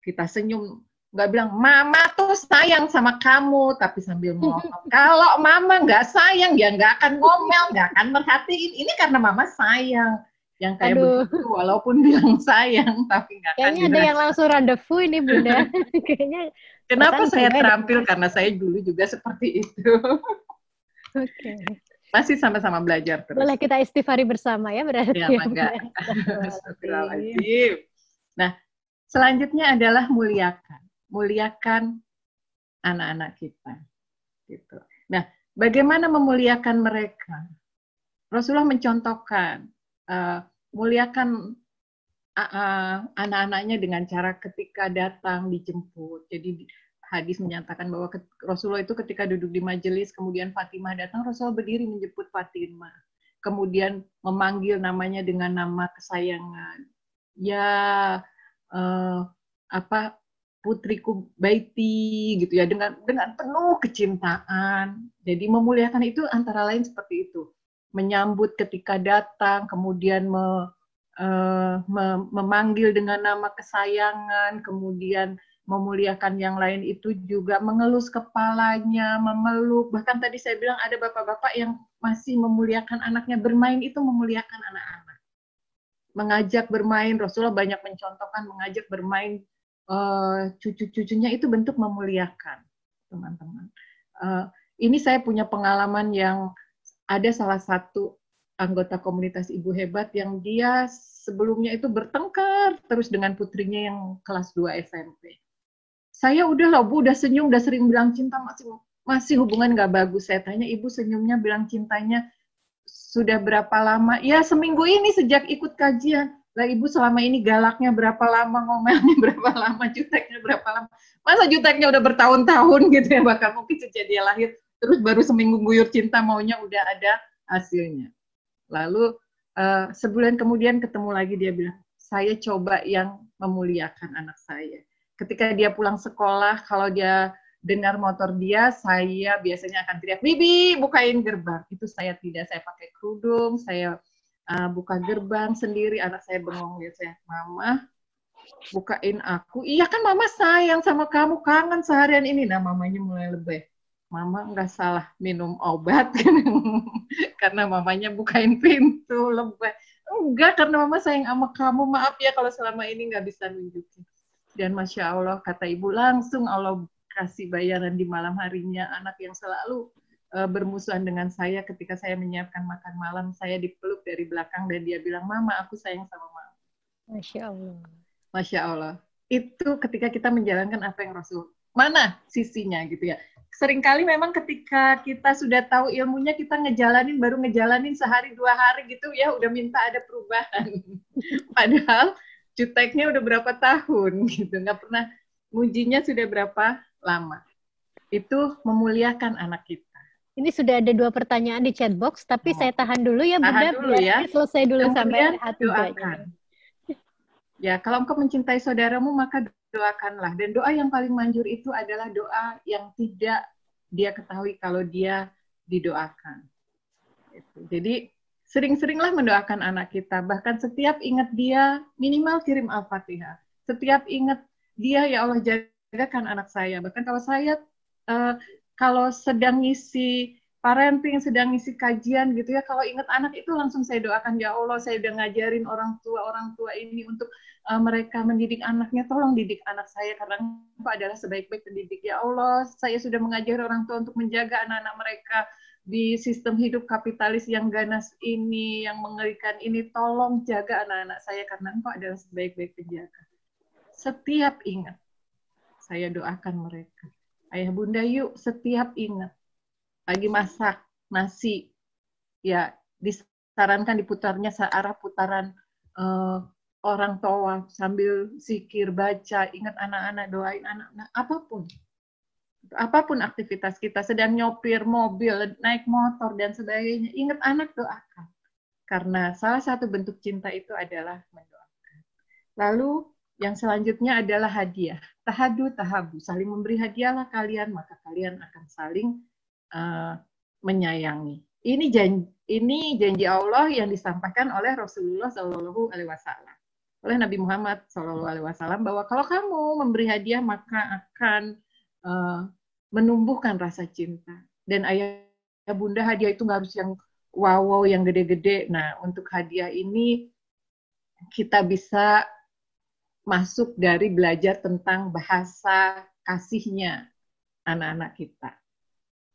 S2: kita senyum nggak bilang mama tuh sayang sama kamu tapi sambil ngomong kalau mama nggak sayang ya nggak akan ngomel nggak akan merhatiin ini karena mama sayang yang kayak Aduh. begitu walaupun bilang sayang tapi nggak kayaknya ada yang langsung randevu ini bunda kayaknya kenapa saya terampil karena saya dulu juga seperti itu oke okay.
S1: Masih sama-sama belajar terus. Boleh kita istighfari bersama ya berarti. Ya, ya mangga. nah,
S2: selanjutnya adalah muliakan. Muliakan anak-anak kita. Gitu. Nah, bagaimana memuliakan mereka? Rasulullah mencontohkan uh, muliakan uh, anak-anaknya dengan cara ketika datang dijemput. Jadi hadis menyatakan bahwa Rasulullah itu ketika duduk di majelis, kemudian Fatimah datang, Rasulullah berdiri menjemput Fatimah. Kemudian memanggil namanya dengan nama kesayangan. Ya, eh, apa putriku baiti gitu ya dengan dengan penuh kecintaan. Jadi memuliakan itu antara lain seperti itu. Menyambut ketika datang, kemudian me, uh, me, memanggil dengan nama kesayangan, kemudian memuliakan yang lain itu juga mengelus kepalanya, memeluk. Bahkan tadi saya bilang ada bapak-bapak yang masih memuliakan anaknya bermain itu memuliakan anak-anak. Mengajak bermain, Rasulullah banyak mencontohkan mengajak bermain uh, cucu-cucunya itu bentuk memuliakan, teman-teman. Uh, ini saya punya pengalaman yang ada salah satu anggota komunitas ibu hebat yang dia sebelumnya itu bertengkar terus dengan putrinya yang kelas 2 SMP saya udah loh Bu, udah senyum, udah sering bilang cinta masih masih hubungan nggak bagus. Saya tanya ibu senyumnya bilang cintanya sudah berapa lama? Ya seminggu ini sejak ikut kajian. Lah ibu selama ini galaknya berapa lama, ngomelnya berapa lama, juteknya berapa lama. Masa juteknya udah bertahun-tahun gitu ya, bahkan mungkin sejak dia lahir. Terus baru seminggu guyur cinta maunya udah ada hasilnya. Lalu uh, sebulan kemudian ketemu lagi dia bilang, saya coba yang memuliakan anak saya ketika dia pulang sekolah kalau dia dengar motor dia saya biasanya akan teriak Bibi bukain gerbang itu saya tidak saya pakai kerudung saya uh, buka gerbang sendiri anak saya bengong lihat saya mama bukain aku iya kan mama sayang sama kamu kangen seharian ini nah mamanya mulai lebih mama nggak salah minum obat karena mamanya bukain pintu lebih enggak karena mama sayang sama kamu maaf ya kalau selama ini nggak bisa nunjukin dan Masya Allah, kata Ibu, langsung Allah kasih bayaran di malam harinya. Anak yang selalu uh, bermusuhan dengan saya ketika saya menyiapkan makan malam, saya dipeluk dari belakang dan dia bilang, Mama, aku sayang sama Mama. Masya Allah. Masya Allah. Itu ketika kita menjalankan apa yang Rasul. Mana sisinya gitu ya seringkali memang ketika kita sudah tahu ilmunya kita ngejalanin baru ngejalanin sehari dua hari gitu ya udah minta ada perubahan padahal juteknya udah berapa tahun gitu nggak pernah mujinya sudah berapa lama itu
S1: memuliakan anak kita ini sudah ada dua pertanyaan di chat box, tapi oh. saya tahan dulu ya, Bunda. Tahan dulu ya. Selesai dulu Kemudian sampai hati doakan. Ya, kalau engkau mencintai
S2: saudaramu, maka doakanlah. Dan doa yang paling manjur itu adalah doa yang tidak dia ketahui kalau dia didoakan. Jadi Sering-seringlah mendoakan anak kita. Bahkan setiap ingat dia, minimal kirim Al-Fatihah. Setiap ingat dia, ya Allah jagakan anak saya. Bahkan kalau saya, uh, kalau sedang ngisi parenting, sedang ngisi kajian gitu ya, kalau ingat anak itu langsung saya doakan, ya Allah saya udah ngajarin orang tua-orang tua ini untuk uh, mereka mendidik anaknya, tolong didik anak saya, karena itu adalah sebaik-baik pendidik. Ya Allah, saya sudah mengajari orang tua untuk menjaga anak-anak mereka, di sistem hidup kapitalis yang ganas ini, yang mengerikan ini, tolong jaga anak-anak saya karena engkau adalah sebaik-baik penjaga. Setiap ingat, saya doakan mereka. Ayah bunda yuk setiap ingat. lagi masak, nasi, ya disarankan diputarnya searah putaran uh, orang tua sambil zikir, baca, ingat anak-anak, doain anak-anak, apapun apapun aktivitas kita, sedang nyopir mobil, naik motor, dan sebagainya. Ingat anak doakan. Karena salah satu bentuk cinta itu adalah mendoakan. Lalu yang selanjutnya adalah hadiah. Tahadu, tahabu. Saling memberi hadiahlah kalian, maka kalian akan saling uh, menyayangi. Ini janji, ini janji Allah yang disampaikan oleh Rasulullah Shallallahu Alaihi Wasallam oleh Nabi Muhammad Shallallahu Alaihi Wasallam bahwa kalau kamu memberi hadiah maka akan uh, menumbuhkan rasa cinta. Dan ayah bunda hadiah itu nggak harus yang wow-wow yang gede-gede. Nah, untuk hadiah ini kita bisa masuk dari belajar tentang bahasa kasihnya anak-anak kita.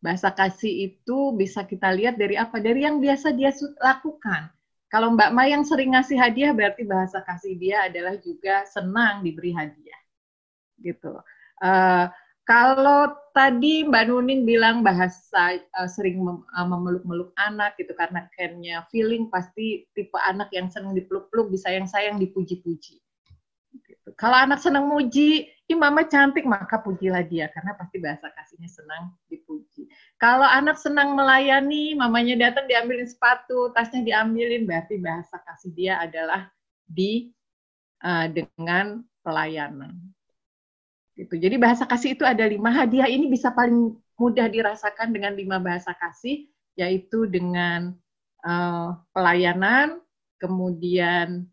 S2: Bahasa kasih itu bisa kita lihat dari apa? Dari yang biasa dia lakukan. Kalau Mbak Mai yang sering ngasih hadiah berarti bahasa kasih dia adalah juga senang diberi hadiah. Gitu. Uh, kalau tadi Mbak Nuning bilang bahasa uh, sering eh, memeluk-meluk anak gitu karena care feeling pasti tipe anak yang senang dipeluk-peluk, disayang-sayang, dipuji-puji. Gitu. Kalau anak senang muji, ini mama cantik maka pujilah dia karena pasti bahasa kasihnya senang dipuji. Kalau anak senang melayani, mamanya datang diambilin sepatu, tasnya diambilin, berarti bahasa kasih dia adalah di uh, dengan pelayanan Gitu. Jadi bahasa kasih itu ada lima. Hadiah ini bisa paling mudah dirasakan dengan lima bahasa kasih, yaitu dengan uh, pelayanan, kemudian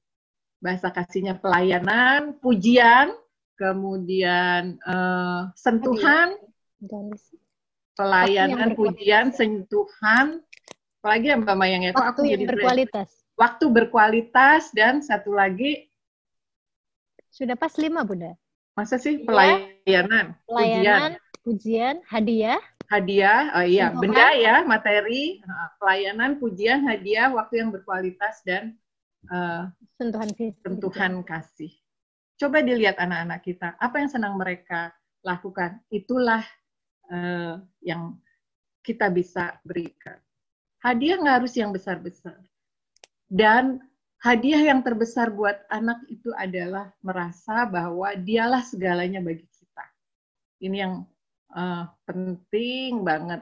S2: bahasa kasihnya pelayanan, pujian, kemudian uh, sentuhan, pelayanan, pujian, sentuhan, apalagi yang Mbak Mayang itu ya? waktu aku yang jadi berkualitas. Waktu berkualitas dan satu lagi sudah pas lima
S1: Bunda. Masa sih iya. pelayanan? Pelayanan, pujian, hadiah. Hadiah, oh iya, benda ya,
S2: materi, eh, pelayanan, pujian, hadiah, waktu yang berkualitas dan uh, sentuhan Sentuhan kasih. Coba dilihat anak-anak kita, apa yang senang mereka lakukan, itulah uh, yang kita bisa berikan. Hadiah nggak harus yang besar-besar. Dan hadiah yang terbesar buat anak itu adalah merasa bahwa dialah segalanya bagi kita. Ini yang uh, penting banget.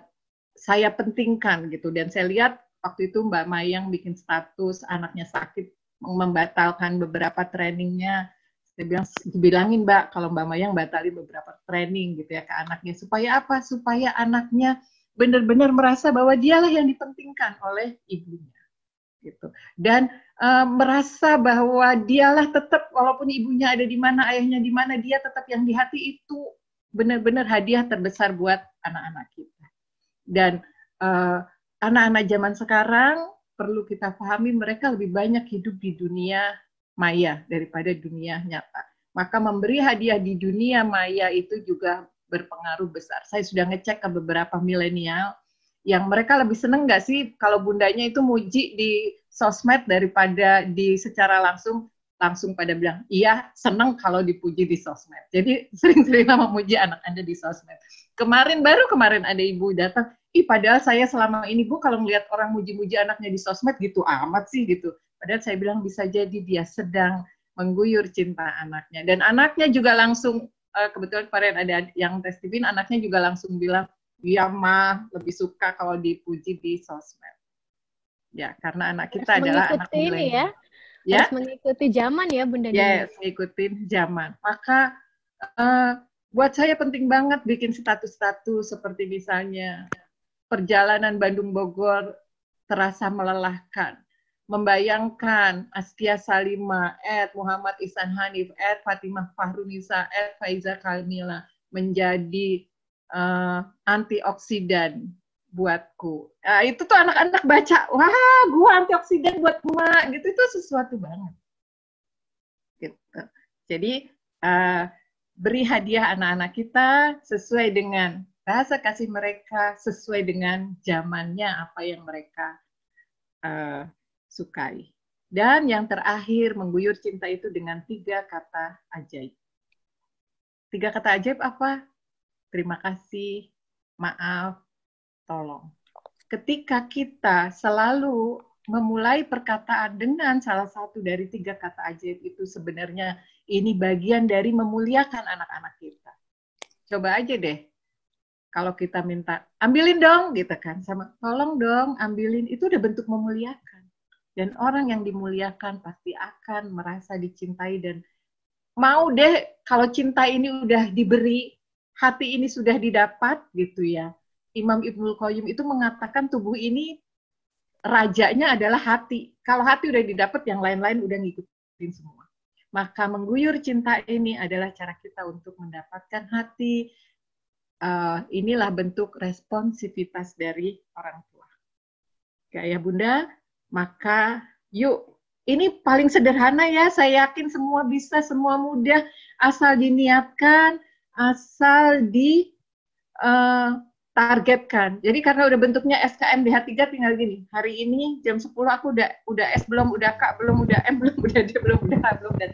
S2: Saya pentingkan gitu dan saya lihat waktu itu Mbak Mayang bikin status anaknya sakit membatalkan beberapa trainingnya. Saya bilang dibilangin Mbak kalau Mbak Mayang batalin beberapa training gitu ya ke anaknya supaya apa? Supaya anaknya benar-benar merasa bahwa dialah yang dipentingkan oleh ibunya gitu dan uh, merasa bahwa dialah tetap walaupun ibunya ada di mana ayahnya di mana dia tetap yang di hati itu benar-benar hadiah terbesar buat anak-anak kita dan anak eh, anak-anak zaman sekarang perlu kita pahami mereka lebih banyak hidup di dunia maya daripada dunia nyata maka memberi hadiah di dunia maya itu juga berpengaruh besar saya sudah ngecek ke beberapa milenial yang mereka lebih seneng nggak sih kalau bundanya itu muji di sosmed daripada di secara langsung langsung pada bilang iya seneng kalau dipuji di sosmed jadi sering-sering memuji anak anda di sosmed kemarin baru kemarin ada ibu datang ih padahal saya selama ini bu kalau melihat orang muji-muji anaknya di sosmed gitu amat sih gitu padahal saya bilang bisa jadi dia sedang mengguyur cinta anaknya dan anaknya juga langsung eh, kebetulan kemarin ada yang tes anaknya juga langsung bilang dia mah lebih suka kalau dipuji di sosmed. Ya, karena anak kita harus adalah anak milenial.
S1: Ya? ya, harus mengikuti zaman ya, Bunda. Yes,
S2: ngikutin zaman. Maka uh, buat saya penting banget bikin status-status seperti misalnya perjalanan Bandung Bogor terasa melelahkan. Membayangkan Astia Salima, Ed Muhammad Ihsan Hanif, Ed Fatimah Fahrunisa, Ed Faiza Kalmila menjadi uh, antioksidan buatku. Nah, itu tuh anak-anak baca, wah, gua antioksidan buat gua, gitu itu sesuatu banget. Gitu. Jadi uh, beri hadiah anak-anak kita sesuai dengan rasa kasih mereka, sesuai dengan zamannya apa yang mereka uh, sukai. Dan yang terakhir mengguyur cinta itu dengan tiga kata ajaib. Tiga kata ajaib apa? terima kasih, maaf, tolong. Ketika kita selalu memulai perkataan dengan salah satu dari tiga kata ajaib itu sebenarnya ini bagian dari memuliakan anak-anak kita. Coba aja deh, kalau kita minta ambilin dong gitu kan, sama tolong dong ambilin itu udah bentuk memuliakan. Dan orang yang dimuliakan pasti akan merasa dicintai dan mau deh kalau cinta ini udah diberi hati ini sudah didapat gitu ya. Imam Ibnul Qayyim itu mengatakan tubuh ini rajanya adalah hati. Kalau hati udah didapat, yang lain-lain udah ngikutin semua. Maka mengguyur cinta ini adalah cara kita untuk mendapatkan hati. Uh, inilah bentuk responsivitas dari orang tua. Kayak bunda, maka yuk. Ini paling sederhana ya, saya yakin semua bisa, semua mudah. Asal diniatkan, asal di uh, targetkan. Jadi karena udah bentuknya SKM bh 3 tinggal gini. Hari ini jam 10 aku udah udah S belum, udah K belum, udah M belum, udah D belum, udah H belum dan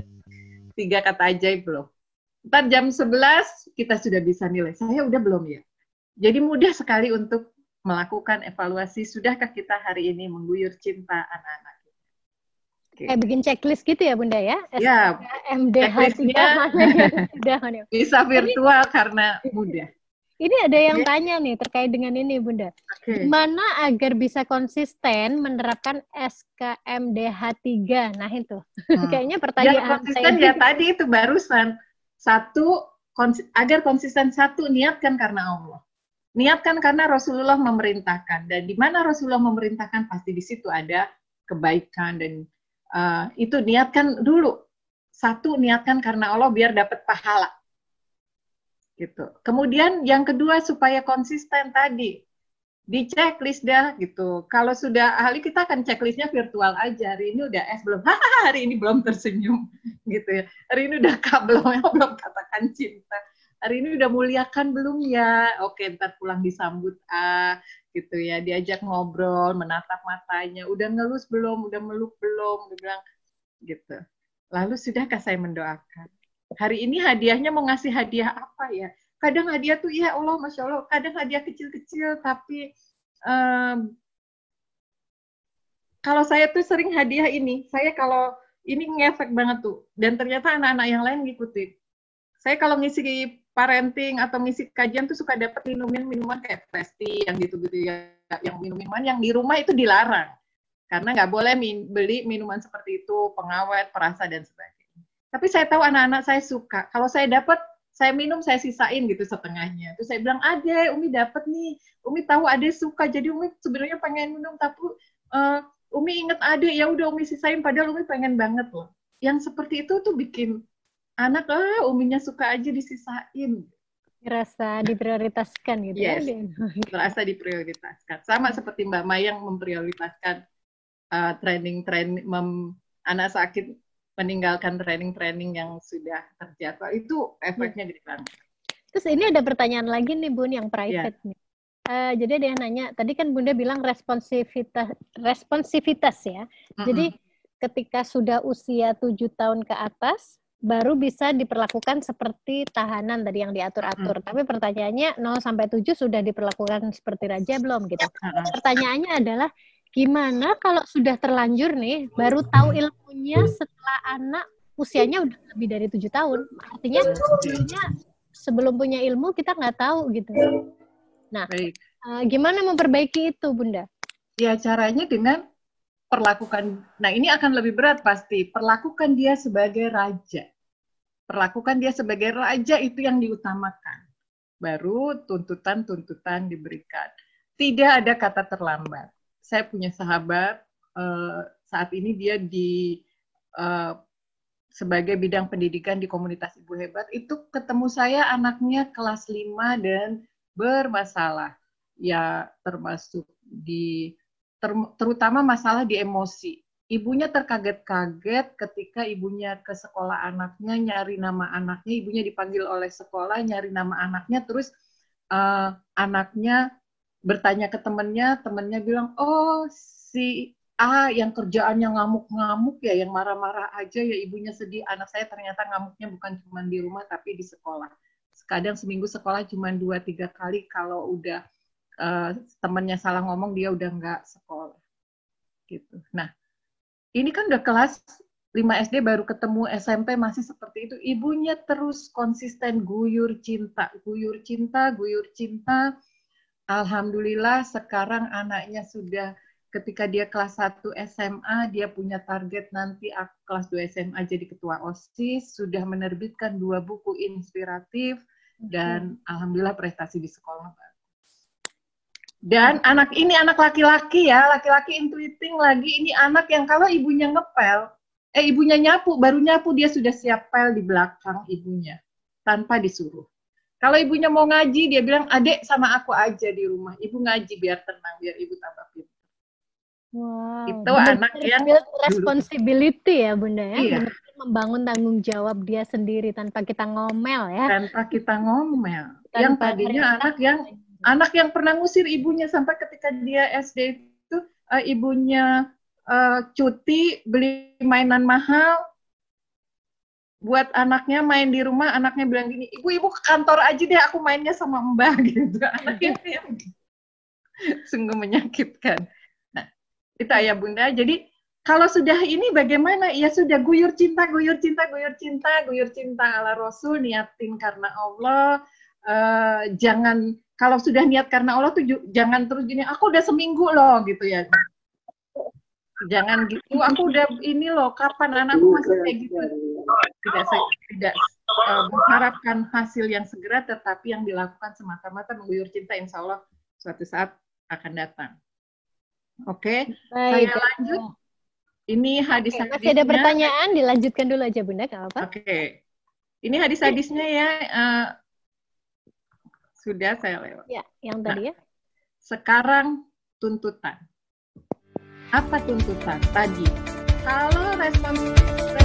S2: tiga kata aja belum. Ntar jam 11 kita sudah bisa nilai. Saya udah belum ya. Jadi mudah sekali untuk melakukan evaluasi sudahkah kita hari ini mengguyur cinta anak-anak.
S1: Okay. Kayak bikin checklist gitu ya Bunda ya? Ya. MDH tiga ya. Bisa virtual ini, karena mudah. Ini ada yang okay. tanya nih terkait dengan ini Bunda. Okay. Mana agar bisa konsisten menerapkan SKMDH 3? Nah itu. Hmm. Kayaknya pertanyaan Yang konsisten ya tadi itu barusan. Satu, kons agar konsisten satu, niatkan karena Allah. Niatkan
S2: karena Rasulullah memerintahkan. Dan di mana Rasulullah memerintahkan, pasti di situ ada kebaikan dan Eh, itu niatkan dulu satu niatkan karena Allah biar dapat pahala gitu kemudian yang kedua supaya konsisten tadi di checklist dah gitu kalau sudah ahli kita akan checklistnya virtual aja hari ini udah S belum hari ini belum tersenyum gitu ya hari ini udah kabelnya belum katakan cinta hari ini udah muliakan belum ya? Oke, ntar pulang disambut ah, gitu ya. Diajak ngobrol, menatap matanya. Udah ngelus belum? Udah meluk belum? udah bilang gitu. Lalu sudahkah saya mendoakan? Hari ini hadiahnya mau ngasih hadiah apa ya? Kadang hadiah tuh ya Allah, masya Allah. Kadang hadiah kecil-kecil tapi um, kalau saya tuh sering hadiah ini. Saya kalau ini ngefek banget tuh. Dan ternyata anak-anak yang lain ngikutin. Saya kalau ngisi parenting atau misi kajian tuh suka dapat minuman-minuman kayak pasti yang gitu-gitu ya, yang minuman yang di rumah itu dilarang karena nggak boleh min beli minuman seperti itu, pengawet, perasa dan sebagainya. Tapi saya tahu anak-anak saya suka. Kalau saya dapat, saya minum, saya sisain gitu setengahnya. Terus saya bilang, Ade, Umi dapat nih. Umi tahu Ade suka, jadi Umi sebenarnya pengen minum, tapi uh, Umi inget Ade, ya udah Umi sisain, padahal Umi pengen banget loh. Yang seperti itu tuh bikin anak ah uminya suka aja disisain
S1: merasa diprioritaskan gitu ya, yes. ya merasa
S2: diprioritaskan sama seperti mbak Mayang memprioritaskan uh, training training mem, anak sakit meninggalkan training-training yang sudah terjadwal itu efeknya gede banget.
S1: Terus ini ada pertanyaan lagi nih Bun yang private yeah. nih. Uh, jadi ada yang nanya, tadi kan Bunda bilang responsivitas responsivitas ya. Mm -hmm. Jadi ketika sudah usia tujuh tahun ke atas baru bisa diperlakukan seperti tahanan tadi yang diatur-atur. Hmm. Tapi pertanyaannya 0 sampai 7 sudah diperlakukan seperti raja belum gitu. Iya. Pertanyaannya adalah gimana kalau sudah terlanjur nih baru hmm. tahu ilmunya setelah anak usianya udah lebih dari tujuh tahun. Artinya iya. sebelumnya sebelum punya ilmu kita nggak tahu gitu. Nah, Baik. Eh, gimana memperbaiki itu, Bunda? Ya caranya dengan
S2: perlakukan. Nah, ini akan lebih berat pasti. Perlakukan dia sebagai raja perlakukan dia sebagai raja itu yang diutamakan. Baru tuntutan-tuntutan diberikan. Tidak ada kata terlambat. Saya punya sahabat eh, saat ini dia di eh, sebagai bidang pendidikan di komunitas Ibu Hebat itu ketemu saya anaknya kelas 5 dan bermasalah ya termasuk di terutama masalah di emosi Ibunya terkaget-kaget ketika ibunya ke sekolah anaknya nyari nama anaknya, ibunya dipanggil oleh sekolah nyari nama anaknya, terus uh, anaknya bertanya ke temennya, temennya bilang, oh si A yang kerjaannya ngamuk-ngamuk ya, yang marah-marah aja ya ibunya sedih, anak saya ternyata ngamuknya bukan cuma di rumah tapi di sekolah. Kadang seminggu sekolah cuma dua tiga kali kalau udah uh, temennya salah ngomong dia udah nggak sekolah gitu. Nah ini kan udah kelas 5 SD baru ketemu SMP masih seperti itu. Ibunya terus konsisten guyur cinta, guyur cinta, guyur cinta. Alhamdulillah sekarang anaknya sudah ketika dia kelas 1 SMA, dia punya target nanti kelas 2 SMA jadi ketua OSIS, sudah menerbitkan dua buku inspiratif dan alhamdulillah prestasi di sekolah dan anak ini anak laki-laki ya, laki-laki intuiting lagi ini anak yang kalau ibunya ngepel, eh ibunya nyapu, baru nyapu dia sudah siap pel di belakang ibunya tanpa disuruh. Kalau ibunya mau ngaji, dia bilang, adek sama aku aja di rumah. Ibu ngaji biar tenang, biar ibu tambah pintar.
S1: Wow. Itu bener anak yang responsibility ya bunda ya. Iya. membangun tanggung jawab dia sendiri tanpa kita ngomel ya. Tanpa kita ngomel. Tanpa yang tadinya anak yang Anak yang pernah
S2: ngusir ibunya sampai ketika dia SD itu uh, ibunya uh, cuti beli mainan mahal buat anaknya main di rumah, anaknya bilang gini, ibu ibu ke kantor aja deh aku mainnya sama mbak gitu. Anaknya yang sungguh menyakitkan. Nah, itu ayah bunda. Jadi kalau sudah ini bagaimana? Ya sudah guyur cinta, guyur cinta, guyur cinta, guyur cinta ala Rasul, niatin karena Allah. Uh, jangan kalau sudah niat karena Allah tuh jangan terus gini aku udah seminggu loh gitu ya jangan gitu aku udah ini loh kapan anakku iya, masih kayak iya, gitu iya. tidak saya tidak uh, mengharapkan hasil yang segera tetapi yang dilakukan semata-mata mengguyur cinta insya Allah suatu saat akan datang oke okay? saya lanjut
S1: ini hadis okay, masih ada pertanyaan dilanjutkan dulu aja bunda kalau apa oke okay. ini hadis hadisnya ya uh, sudah saya lewat. Ya, yang tadi nah, ya.
S2: Sekarang tuntutan. Apa tuntutan? Tadi, kalau
S1: respons